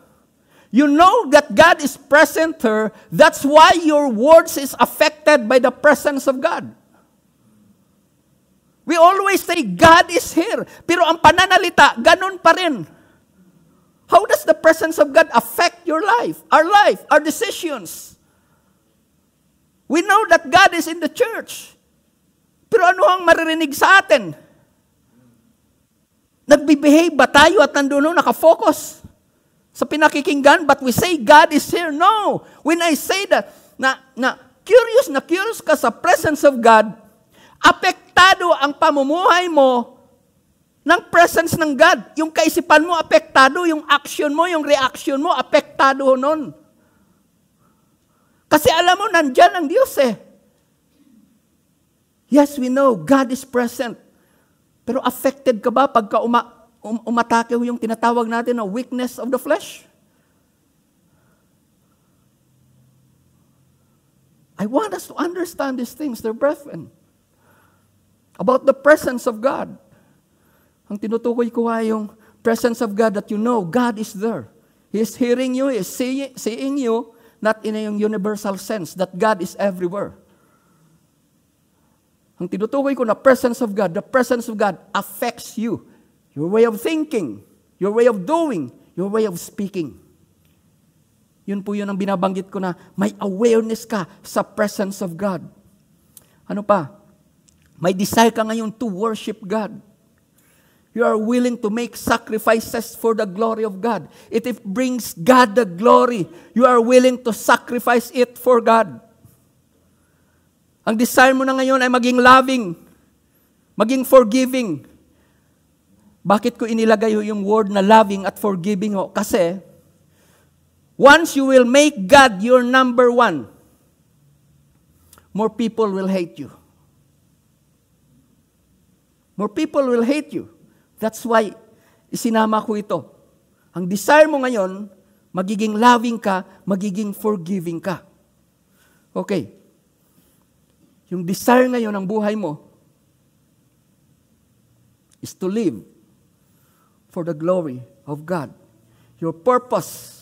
You know that God is present there. That's why your words is affected by the presence of God. We always say, God is here. Pero ang pananalita, ganun pa rin. How does the presence of God affect your life, our life, our decisions? We know that God is in the church. Pero ano ang maririnig sa atin? Nagbibehave ba tayo at nandun nakafocus sa pinakikinggan but we say God is here? No! When I say that, na, na curious na curious ka sa presence of God, apektado ang pamumuhay mo ng presence ng God. Yung kaisipan mo, apektado. Yung action mo, yung reaction mo, apektado nun. Kasi alam mo, nandyan ang Diyos eh. Yes, we know, God is present. Pero affected ka ba pagka uma, um, umatake yung tinatawag natin na weakness of the flesh? I want us to understand these things, dear brethren, about the presence of God. Ang tinutukoy ko ay yung presence of God that you know, God is there. He is hearing you, He is seeing you, Not in a universal sense that God is everywhere. Ang tinutukoy ko na presence of God, the presence of God affects you. Your way of thinking, your way of doing, your way of speaking. Yun po yun ang binabanggit ko na may awareness ka sa presence of God. Ano pa? May desire ka ngayon to worship God you are willing to make sacrifices for the glory of God. It, it brings God the glory. You are willing to sacrifice it for God. Ang desire mo na ngayon ay maging loving, maging forgiving. Bakit ko inilagay yung word na loving at forgiving? Ho? Kasi, once you will make God your number one, more people will hate you. More people will hate you. That's why, isinama ko ito. Ang desire mo ngayon, magiging loving ka, magiging forgiving ka. Okay. Yung desire ngayon ng buhay mo is to live for the glory of God. Your purpose.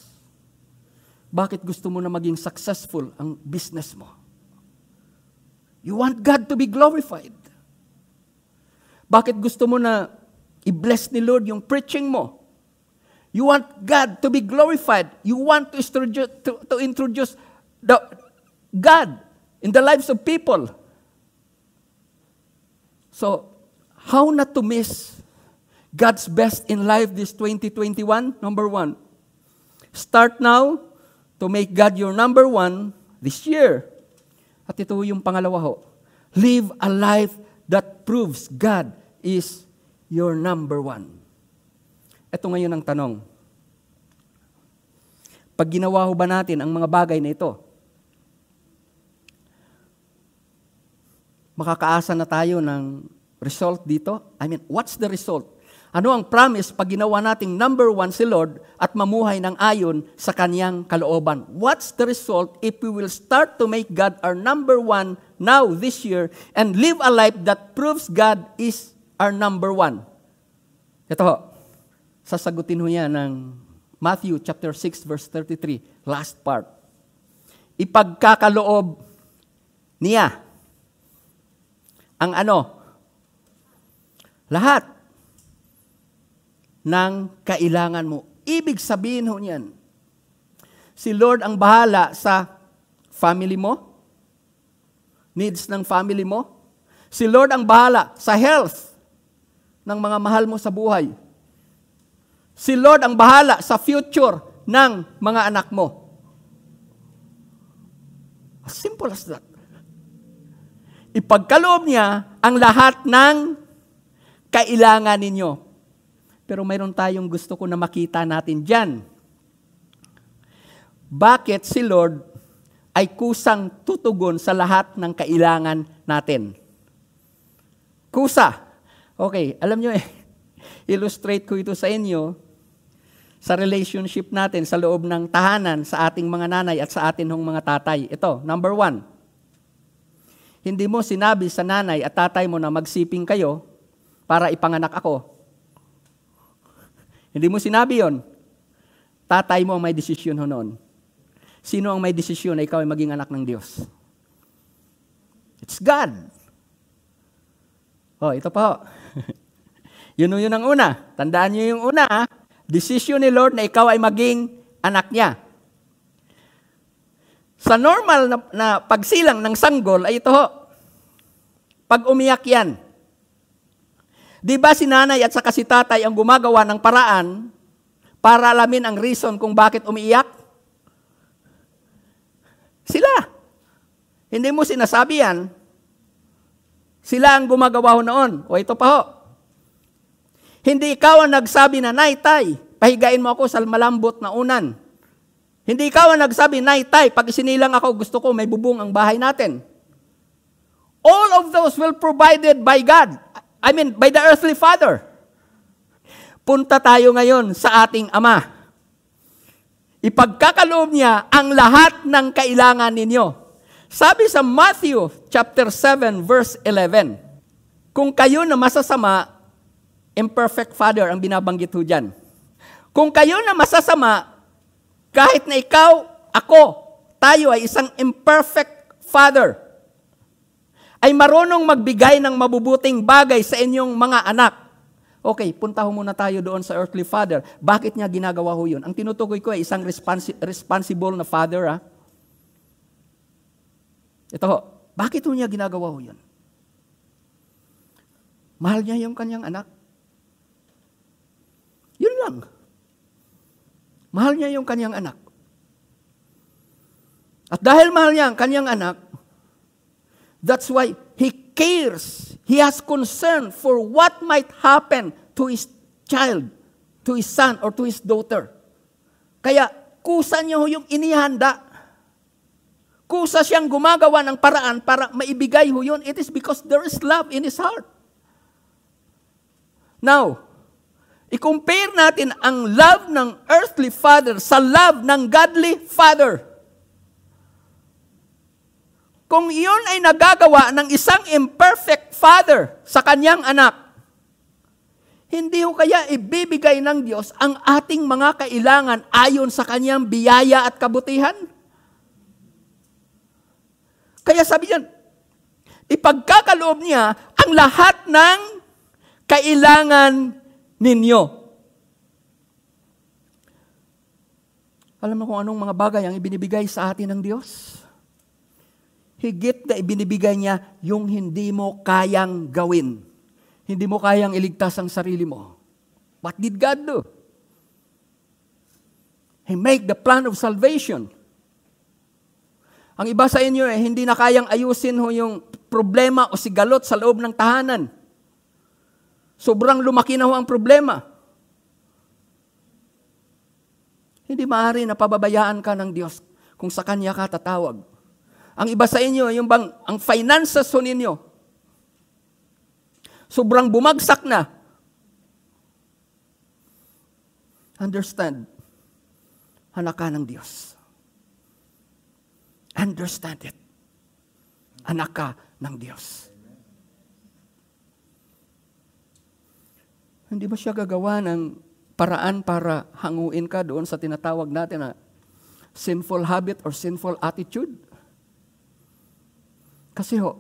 Bakit gusto mo na maging successful ang business mo? You want God to be glorified. Bakit gusto mo na I-bless ni Lord yung preaching mo. You want God to be glorified. You want to introduce, to, to introduce the God in the lives of people. So, how not to miss God's best in life this 2021? Number one, start now to make God your number one this year. At ito yung pangalawa ho. Live a life that proves God is your number one. Ito ngayon ang tanong. Pag ginawa ho ba natin ang mga bagay na ito, makakaasa na tayo ng result dito? I mean, what's the result? Ano ang promise pag ginawa nating number one si Lord at mamuhay ng ayon sa Kanyang kalooban? What's the result if we will start to make God our number one now this year and live a life that proves God is are number one. Ito sasagutin ho yan ng Matthew chapter 6 verse 33, last part. Ipagkakaloob niya ang ano? Lahat ng kailangan mo. Ibig sabihin ho niyan, si Lord ang bahala sa family mo, needs ng family mo. Si Lord ang bahala sa health, ng mga mahal mo sa buhay. Si Lord ang bahala sa future ng mga anak mo. As simple as that. Ipagkaloob niya ang lahat ng kailangan ninyo. Pero mayroon tayong gusto ko na makita natin dyan. Bakit si Lord ay kusang tutugon sa lahat ng kailangan natin? Kusa. Okay, alam nyo eh, illustrate ko ito sa inyo sa relationship natin sa loob ng tahanan sa ating mga nanay at sa atin hong mga tatay. Ito, number one, hindi mo sinabi sa nanay at tatay mo na magsiping kayo para ipanganak ako. Hindi mo sinabi yon. Tatay mo ang may desisyon ho noon. Sino ang may desisyon na ikaw ay maging anak ng Diyos? It's God. Oh, ito pa ho. yun yun ang una. Tandaan niyo yung una. Ha? Decision ni Lord na ikaw ay maging anak niya. Sa normal na, na pagsilang ng sanggol ay ito ho. Pag umiyak yan. Di ba si nanay at saka si tatay ang gumagawa ng paraan para alamin ang reason kung bakit umiiyak? Sila. Hindi mo sinasabi yan sila ang gumagawa ho noon. O ito pa ho. Hindi ikaw ang nagsabi na, Nay, tay, pahigain mo ako sa malambot na unan. Hindi ikaw ang nagsabi, Nay, tay, pag isinilang ako, gusto ko may bubong ang bahay natin. All of those will provided by God. I mean, by the earthly father. Punta tayo ngayon sa ating ama. Ipagkakaloob niya ang lahat ng kailangan ninyo. Sabi sa Matthew chapter 7 verse 11, kung kayo na masasama, imperfect father ang binabanggit ho dyan. Kung kayo na masasama, kahit na ikaw, ako, tayo ay isang imperfect father, ay marunong magbigay ng mabubuting bagay sa inyong mga anak. Okay, punta ho muna tayo doon sa earthly father. Bakit niya ginagawa ho yun? Ang tinutukoy ko ay isang responsi- responsible na father, ah ito ho, bakit niya ginagawa ho yun? Mahal niya yung kanyang anak. Yun lang. Mahal niya yung kanyang anak. At dahil mahal niya ang kanyang anak, that's why he cares. He has concern for what might happen to his child, to his son, or to his daughter. Kaya, kusa niya ho yung inihanda kusa siyang gumagawa ng paraan para maibigay ho yun, it is because there is love in his heart. Now, i-compare natin ang love ng earthly father sa love ng godly father. Kung iyon ay nagagawa ng isang imperfect father sa kanyang anak, hindi ho kaya ibibigay ng Diyos ang ating mga kailangan ayon sa kanyang biyaya at kabutihan? Kaya sabi niya, ipagkakaloob niya ang lahat ng kailangan ninyo. Alam mo kung anong mga bagay ang ibinibigay sa atin ng Diyos? Higit na ibinibigay niya yung hindi mo kayang gawin. Hindi mo kayang iligtas ang sarili mo. What did God do? He made the plan of salvation ang iba sa inyo eh, hindi na kayang ayusin ho yung problema o sigalot sa loob ng tahanan. Sobrang lumaki na ho ang problema. Hindi maaari na pababayaan ka ng Diyos kung sa Kanya ka tatawag. Ang iba sa inyo, yung bang, ang finances ho ninyo, sobrang bumagsak na. Understand, hanak ka ng Diyos. Understand it. Anak ka ng Diyos. Hindi ba siya gagawa ng paraan para hanguin ka doon sa tinatawag natin na sinful habit or sinful attitude? Kasi ho,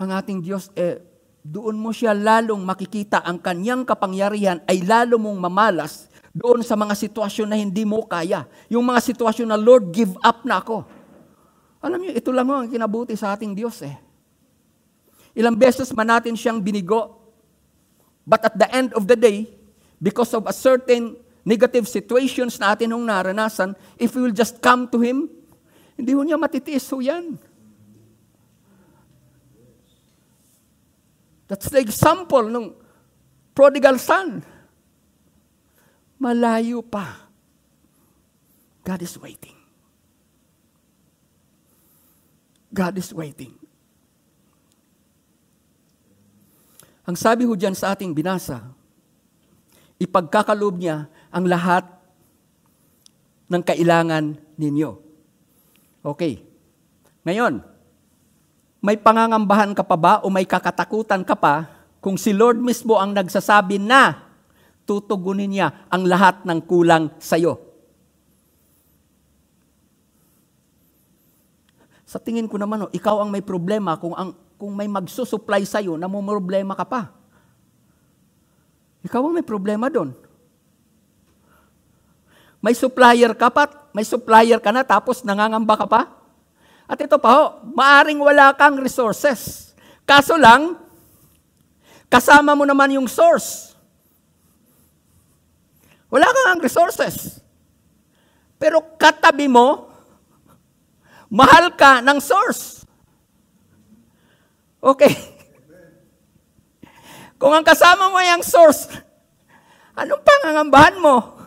ang ating Diyos, eh, doon mo siya lalong makikita ang kanyang kapangyarihan ay lalo mong mamalas doon sa mga sitwasyon na hindi mo kaya. Yung mga sitwasyon na, Lord, give up na ako. Alam niyo, ito lang ang kinabuti sa ating Diyos eh. Ilang beses man natin siyang binigo, but at the end of the day, because of a certain negative situations na atin nung naranasan, if we will just come to Him, hindi ho niya matitiis ho yan. That's the example ng prodigal son. Malayo pa. God is waiting. God is waiting. Ang sabi ho dyan sa ating binasa, ipagkakalob niya ang lahat ng kailangan ninyo. Okay. Ngayon, may pangangambahan ka pa ba o may kakatakutan ka pa kung si Lord mismo ang nagsasabi na tutugunin niya ang lahat ng kulang sa iyo? Sa tingin ko naman, oh, ikaw ang may problema kung, ang, kung may magsusupply sa'yo, namumroblema ka pa. Ikaw ang may problema doon. May supplier ka pa, may supplier ka na tapos nangangamba ka pa. At ito pa ho, oh, maaring wala kang resources. Kaso lang, kasama mo naman yung source. Wala kang resources. Pero katabi mo, Mahal ka ng source. Okay. Kung ang kasama mo ay ang source, anong pangangambahan mo?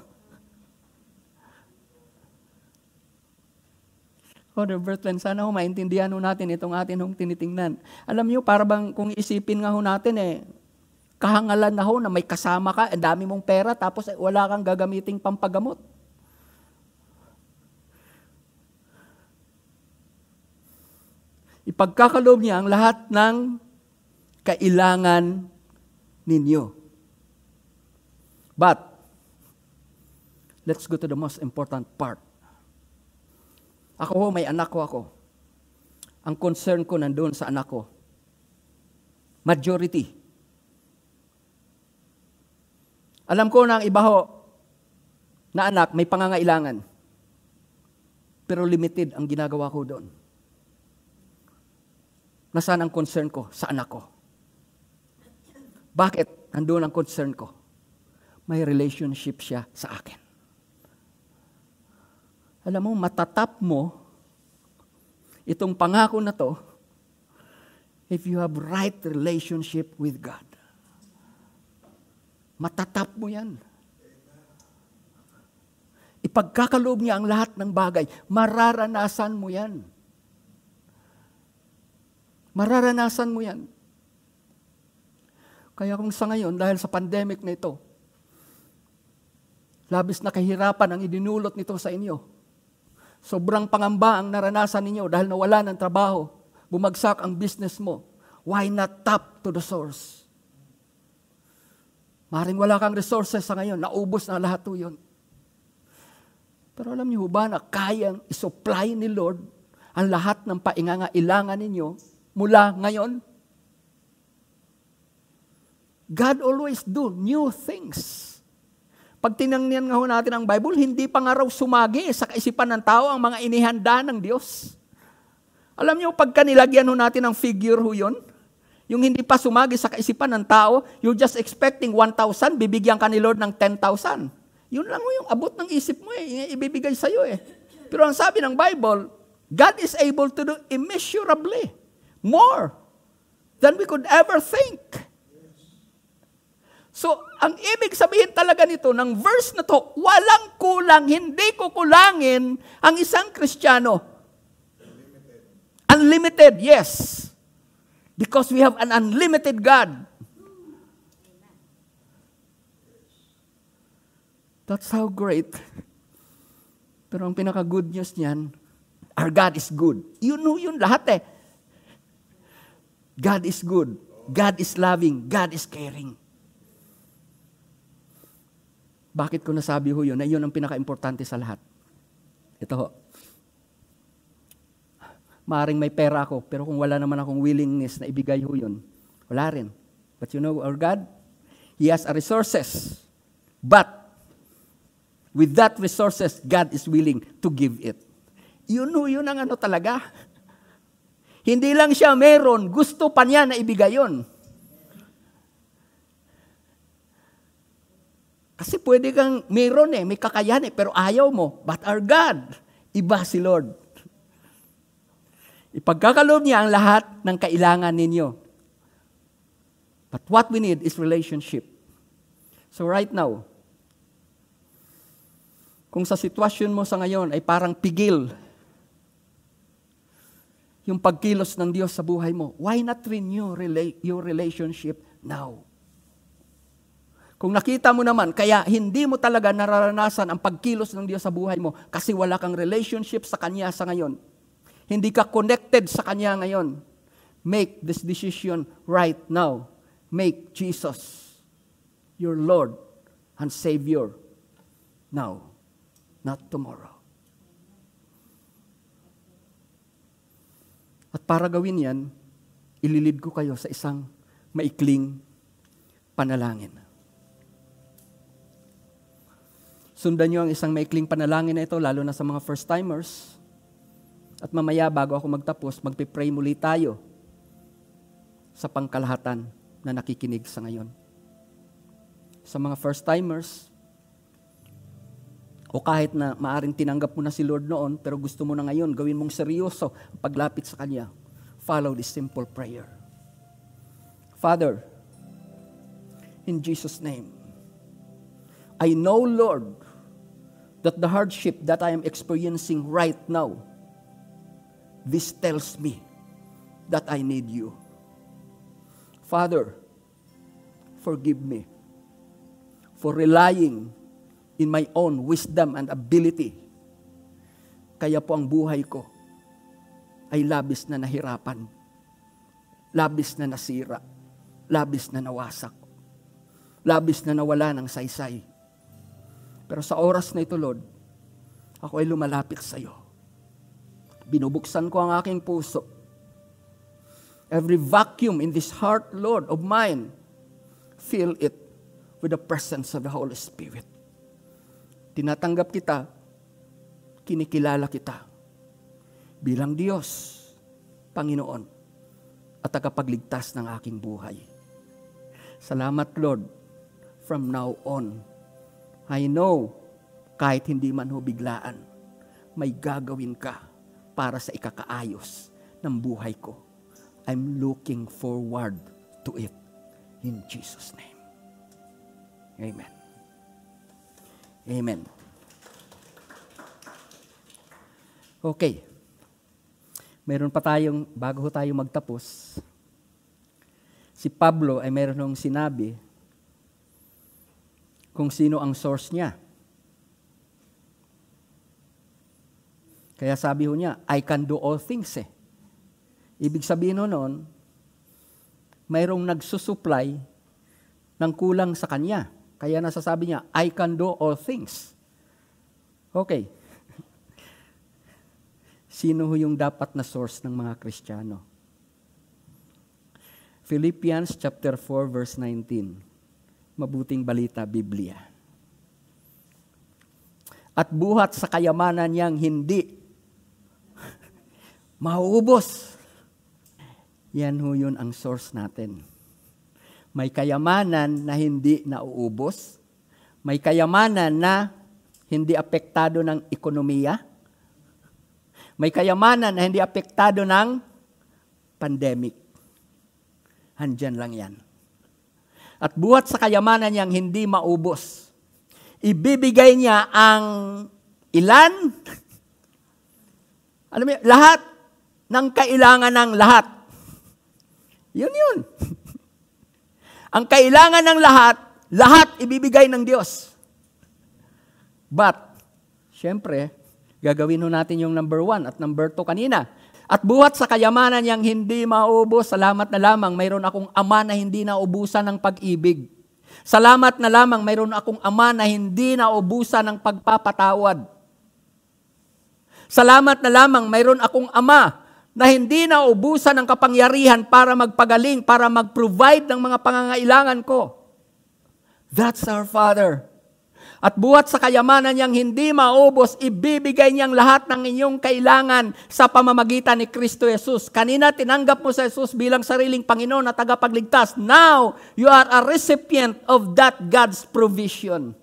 Brother Bertrand, sana ho maintindihan ho natin itong atin hong tinitingnan. Alam niyo, para bang kung isipin nga ho natin eh, kahangalan na ho na may kasama ka, ang dami mong pera, tapos eh, wala kang gagamiting pampagamot. ipagkakaloob niya ang lahat ng kailangan ninyo. But, let's go to the most important part. Ako ho, may anak ko ako. Ang concern ko nandoon sa anak ko. Majority. Alam ko na ang iba ho, na anak, may pangangailangan. Pero limited ang ginagawa ko doon. Nasaan ang concern ko? Sa anak ko. Bakit? Nandoon ang concern ko. May relationship siya sa akin. Alam mo, matatap mo itong pangako na to if you have right relationship with God. Matatap mo yan. Ipagkakaloob niya ang lahat ng bagay. Mararanasan mo yan. Mararanasan mo yan. Kaya kung sa ngayon, dahil sa pandemic na ito, labis na kahirapan ang idinulot nito sa inyo. Sobrang pangamba ang naranasan ninyo dahil nawala ng trabaho, bumagsak ang business mo. Why not tap to the source? Maring wala kang resources sa ngayon, naubos na lahat to yun. Pero alam niyo ba na kayang isupply ni Lord ang lahat ng painganga ilangan ninyo mula ngayon? God always do new things. Pag tinangnian nga ho natin ang Bible, hindi pa nga raw sumagi sa kaisipan ng tao ang mga inihanda ng Diyos. Alam niyo, pagka nilagyan ho natin ang figure ho yun, yung hindi pa sumagi sa kaisipan ng tao, you're just expecting 1,000, bibigyan ka ni Lord ng 10,000. Yun lang ho yung abot ng isip mo eh, ibibigay sa'yo eh. Pero ang sabi ng Bible, God is able to do immeasurably more than we could ever think. So, ang ibig sabihin talaga nito ng verse na to, walang kulang, hindi kukulangin ang isang Kristiyano. Unlimited. unlimited, yes. Because we have an unlimited God. That's how great. Pero ang pinaka-good news niyan, our God is good. You know yun lahat eh. God is good. God is loving. God is caring. Bakit ko nasabi ho yun? Na yun ang pinaka-importante sa lahat. Ito ho. Maaring may pera ako, pero kung wala naman akong willingness na ibigay ho yun, wala rin. But you know, our God, He has a resources. But with that resources, God is willing to give it. Yun ho, yun ang ano talaga. Hindi lang siya meron, gusto pa niya na ibigay yon. Kasi pwede kang meron eh, may kakayahan eh, pero ayaw mo. But our God, iba si Lord. Ipagkakalob niya ang lahat ng kailangan ninyo. But what we need is relationship. So right now, kung sa sitwasyon mo sa ngayon ay parang pigil yung pagkilos ng Diyos sa buhay mo, why not renew rela- your relationship now? Kung nakita mo naman, kaya hindi mo talaga nararanasan ang pagkilos ng Diyos sa buhay mo kasi wala kang relationship sa Kanya sa ngayon. Hindi ka connected sa Kanya ngayon. Make this decision right now. Make Jesus your Lord and Savior now, not tomorrow. At para gawin yan, ililid ko kayo sa isang maikling panalangin. Sundan nyo ang isang maikling panalangin na ito, lalo na sa mga first-timers. At mamaya, bago ako magtapos, magpipray muli tayo sa pangkalahatan na nakikinig sa ngayon. Sa mga first-timers, o kahit na maaring tinanggap mo na si Lord noon, pero gusto mo na ngayon, gawin mong seryoso paglapit sa Kanya. Follow this simple prayer. Father, in Jesus' name, I know, Lord, that the hardship that I am experiencing right now, this tells me that I need you. Father, forgive me for relying in my own wisdom and ability. Kaya po ang buhay ko ay labis na nahirapan, labis na nasira, labis na nawasak, labis na nawala ng saysay. Pero sa oras na ito, Lord, ako ay lumalapit sa iyo. Binubuksan ko ang aking puso. Every vacuum in this heart, Lord, of mine, fill it with the presence of the Holy Spirit. Tinatanggap kita, kinikilala kita bilang Diyos, Panginoon, at tagapagligtas ng aking buhay. Salamat Lord, from now on, I know, kahit hindi man ho biglaan, may gagawin ka para sa ikakaayos ng buhay ko. I'm looking forward to it in Jesus' name. Amen. Amen. Okay. Meron pa tayong, bago tayo magtapos, si Pablo ay meron nung sinabi kung sino ang source niya. Kaya sabi ho niya, I can do all things eh. Ibig sabihin ho noon, mayroong nagsusupply ng kulang sa kanya. Kaya nasasabi niya, I can do all things. Okay. Sino ho yung dapat na source ng mga Kristiyano? Philippians chapter 4 verse 19. Mabuting balita, Biblia. At buhat sa kayamanan niyang hindi mauubos. Yan ho yun ang source natin may kayamanan na hindi nauubos. May kayamanan na hindi apektado ng ekonomiya. May kayamanan na hindi apektado ng pandemic. Handyan lang yan. At buhat sa kayamanan niyang hindi maubos, ibibigay niya ang ilan? Alam mo, lahat ng kailangan ng lahat. Yun yun. Ang kailangan ng lahat, lahat ibibigay ng Diyos. But, syempre, gagawin ho natin yung number one at number two kanina. At buhat sa kayamanan niyang hindi maubos, salamat na lamang mayroon akong ama na hindi naubusan ng pag-ibig. Salamat na lamang mayroon akong ama na hindi naubusan ng pagpapatawad. Salamat na lamang mayroon akong ama na hindi na ubusan ng kapangyarihan para magpagaling, para mag-provide ng mga pangangailangan ko. That's our Father. At buhat sa kayamanan niyang hindi maubos, ibibigay niyang lahat ng inyong kailangan sa pamamagitan ni Kristo Jesus. Kanina tinanggap mo sa Jesus bilang sariling Panginoon at tagapagligtas. Now, you are a recipient of that God's provision.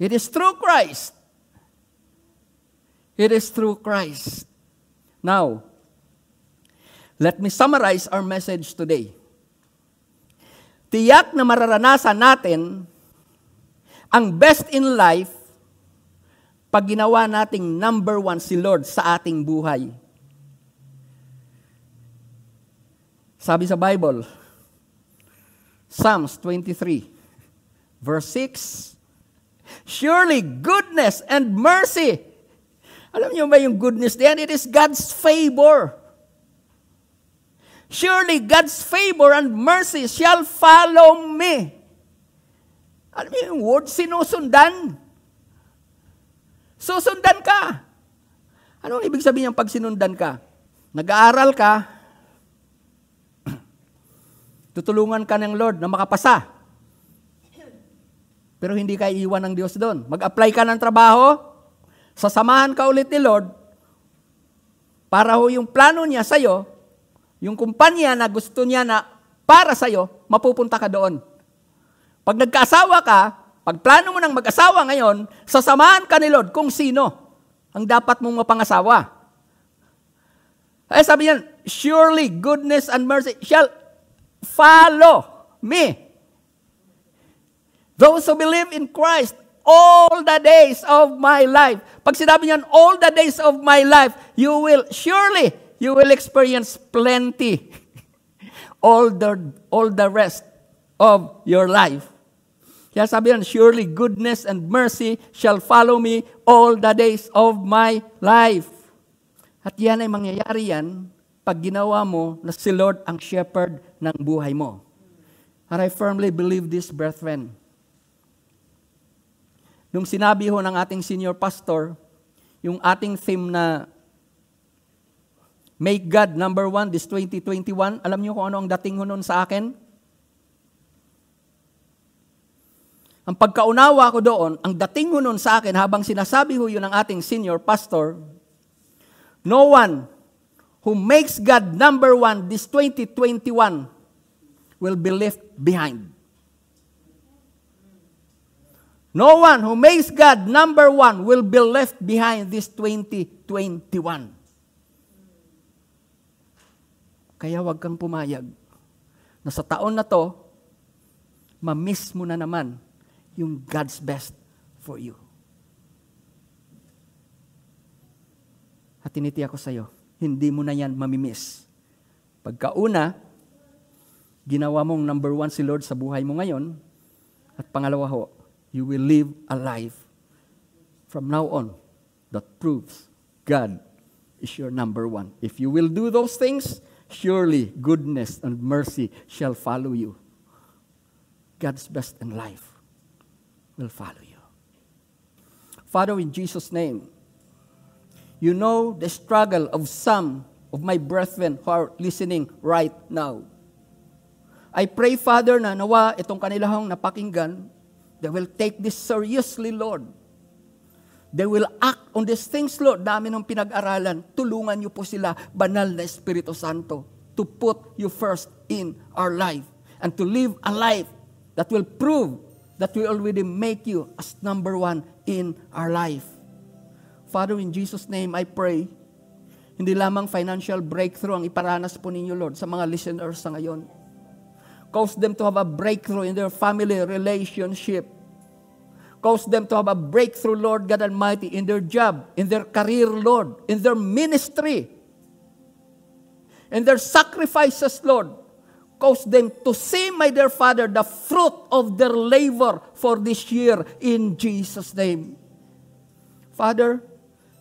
It is through Christ. It is through Christ. Now, let me summarize our message today. Tiyak na mararanasan natin ang best in life pag ginawa nating number one si Lord sa ating buhay. Sabi sa Bible, Psalms 23, verse 6, Surely goodness and mercy alam niyo ba yung goodness na It is God's favor. Surely God's favor and mercy shall follow me. Alam niyo yung word, sinusundan. Susundan ka. Ano ang ibig sabihin ng pag sinundan ka? Nag-aaral ka, tutulungan ka ng Lord na makapasa. Pero hindi ka iiwan ng Diyos doon. Mag-apply ka ng trabaho, sasamahan ka ulit ni Lord para ho yung plano niya sa iyo, yung kumpanya na gusto niya na para sa iyo, mapupunta ka doon. Pag nagkaasawa ka, pag plano mo ng mag-asawa ngayon, sasamahan ka ni Lord kung sino ang dapat mong mapangasawa. Ay eh, sabi niyan, surely goodness and mercy shall follow me. Those who believe in Christ all the days of my life. Pag sinabi niyan, all the days of my life, you will, surely, you will experience plenty all the, all the rest of your life. Kaya sabi yan, surely goodness and mercy shall follow me all the days of my life. At yan ay mangyayari yan pag ginawa mo na si Lord ang shepherd ng buhay mo. And I firmly believe this, brethren. Nung sinabi ho ng ating senior pastor, yung ating theme na Make God number one this 2021, alam niyo kung ano ang dating ho noon sa akin? Ang pagkaunawa ko doon, ang dating ho noon sa akin habang sinasabi ho yun ng ating senior pastor, no one who makes God number one this 2021 will be left behind. No one who makes God number one will be left behind this 2021. Kaya wag kang pumayag na sa taon na to, mamiss mo na naman yung God's best for you. At tiniti ako sa'yo, hindi mo na yan mamimiss. Pagkauna, ginawa mong number one si Lord sa buhay mo ngayon, at pangalawa ho, you will live a life from now on that proves God is your number one. If you will do those things, surely goodness and mercy shall follow you. God's best in life will follow you. Father, in Jesus' name, you know the struggle of some of my brethren who are listening right now. I pray, Father, na nawa itong kanilang napakinggan They will take this seriously, Lord. They will act on these things, Lord. Dami nung pinag-aralan. Tulungan niyo po sila, banal na Espiritu Santo, to put you first in our life and to live a life that will prove that we already make you as number one in our life. Father, in Jesus' name, I pray, hindi lamang financial breakthrough ang iparanas po ninyo, Lord, sa mga listeners sa ngayon Cause them to have a breakthrough in their family relationship. Cause them to have a breakthrough, Lord God Almighty, in their job, in their career, Lord, in their ministry, in their sacrifices, Lord. Cause them to see, my dear Father, the fruit of their labor for this year in Jesus' name. Father,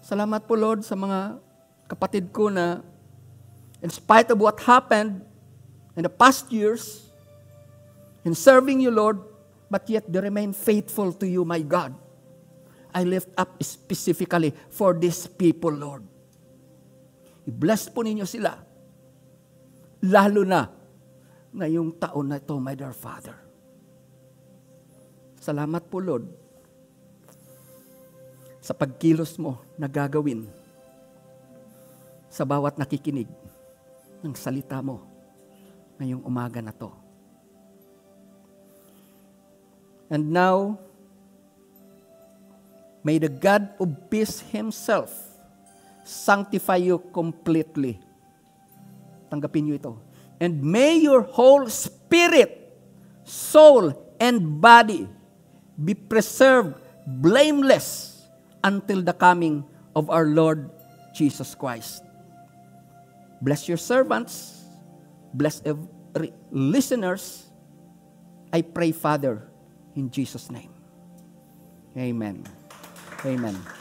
salamat po, Lord, sa mga kapatid ko na in spite of what happened in the past years, in serving you, Lord, but yet they remain faithful to you, my God. I lift up specifically for these people, Lord. I-bless po ninyo sila. Lalo na ngayong taon na ito, my dear Father. Salamat po, Lord, sa pagkilos mo na gagawin sa bawat nakikinig ng salita mo ngayong umaga na to. And now, may the God of peace Himself sanctify you completely. Tanggapin niyo ito. And may your whole spirit, soul, and body be preserved blameless until the coming of our Lord Jesus Christ. Bless your servants. Bless every listeners. I pray, Father, In Jesus' name. Amen. Amen.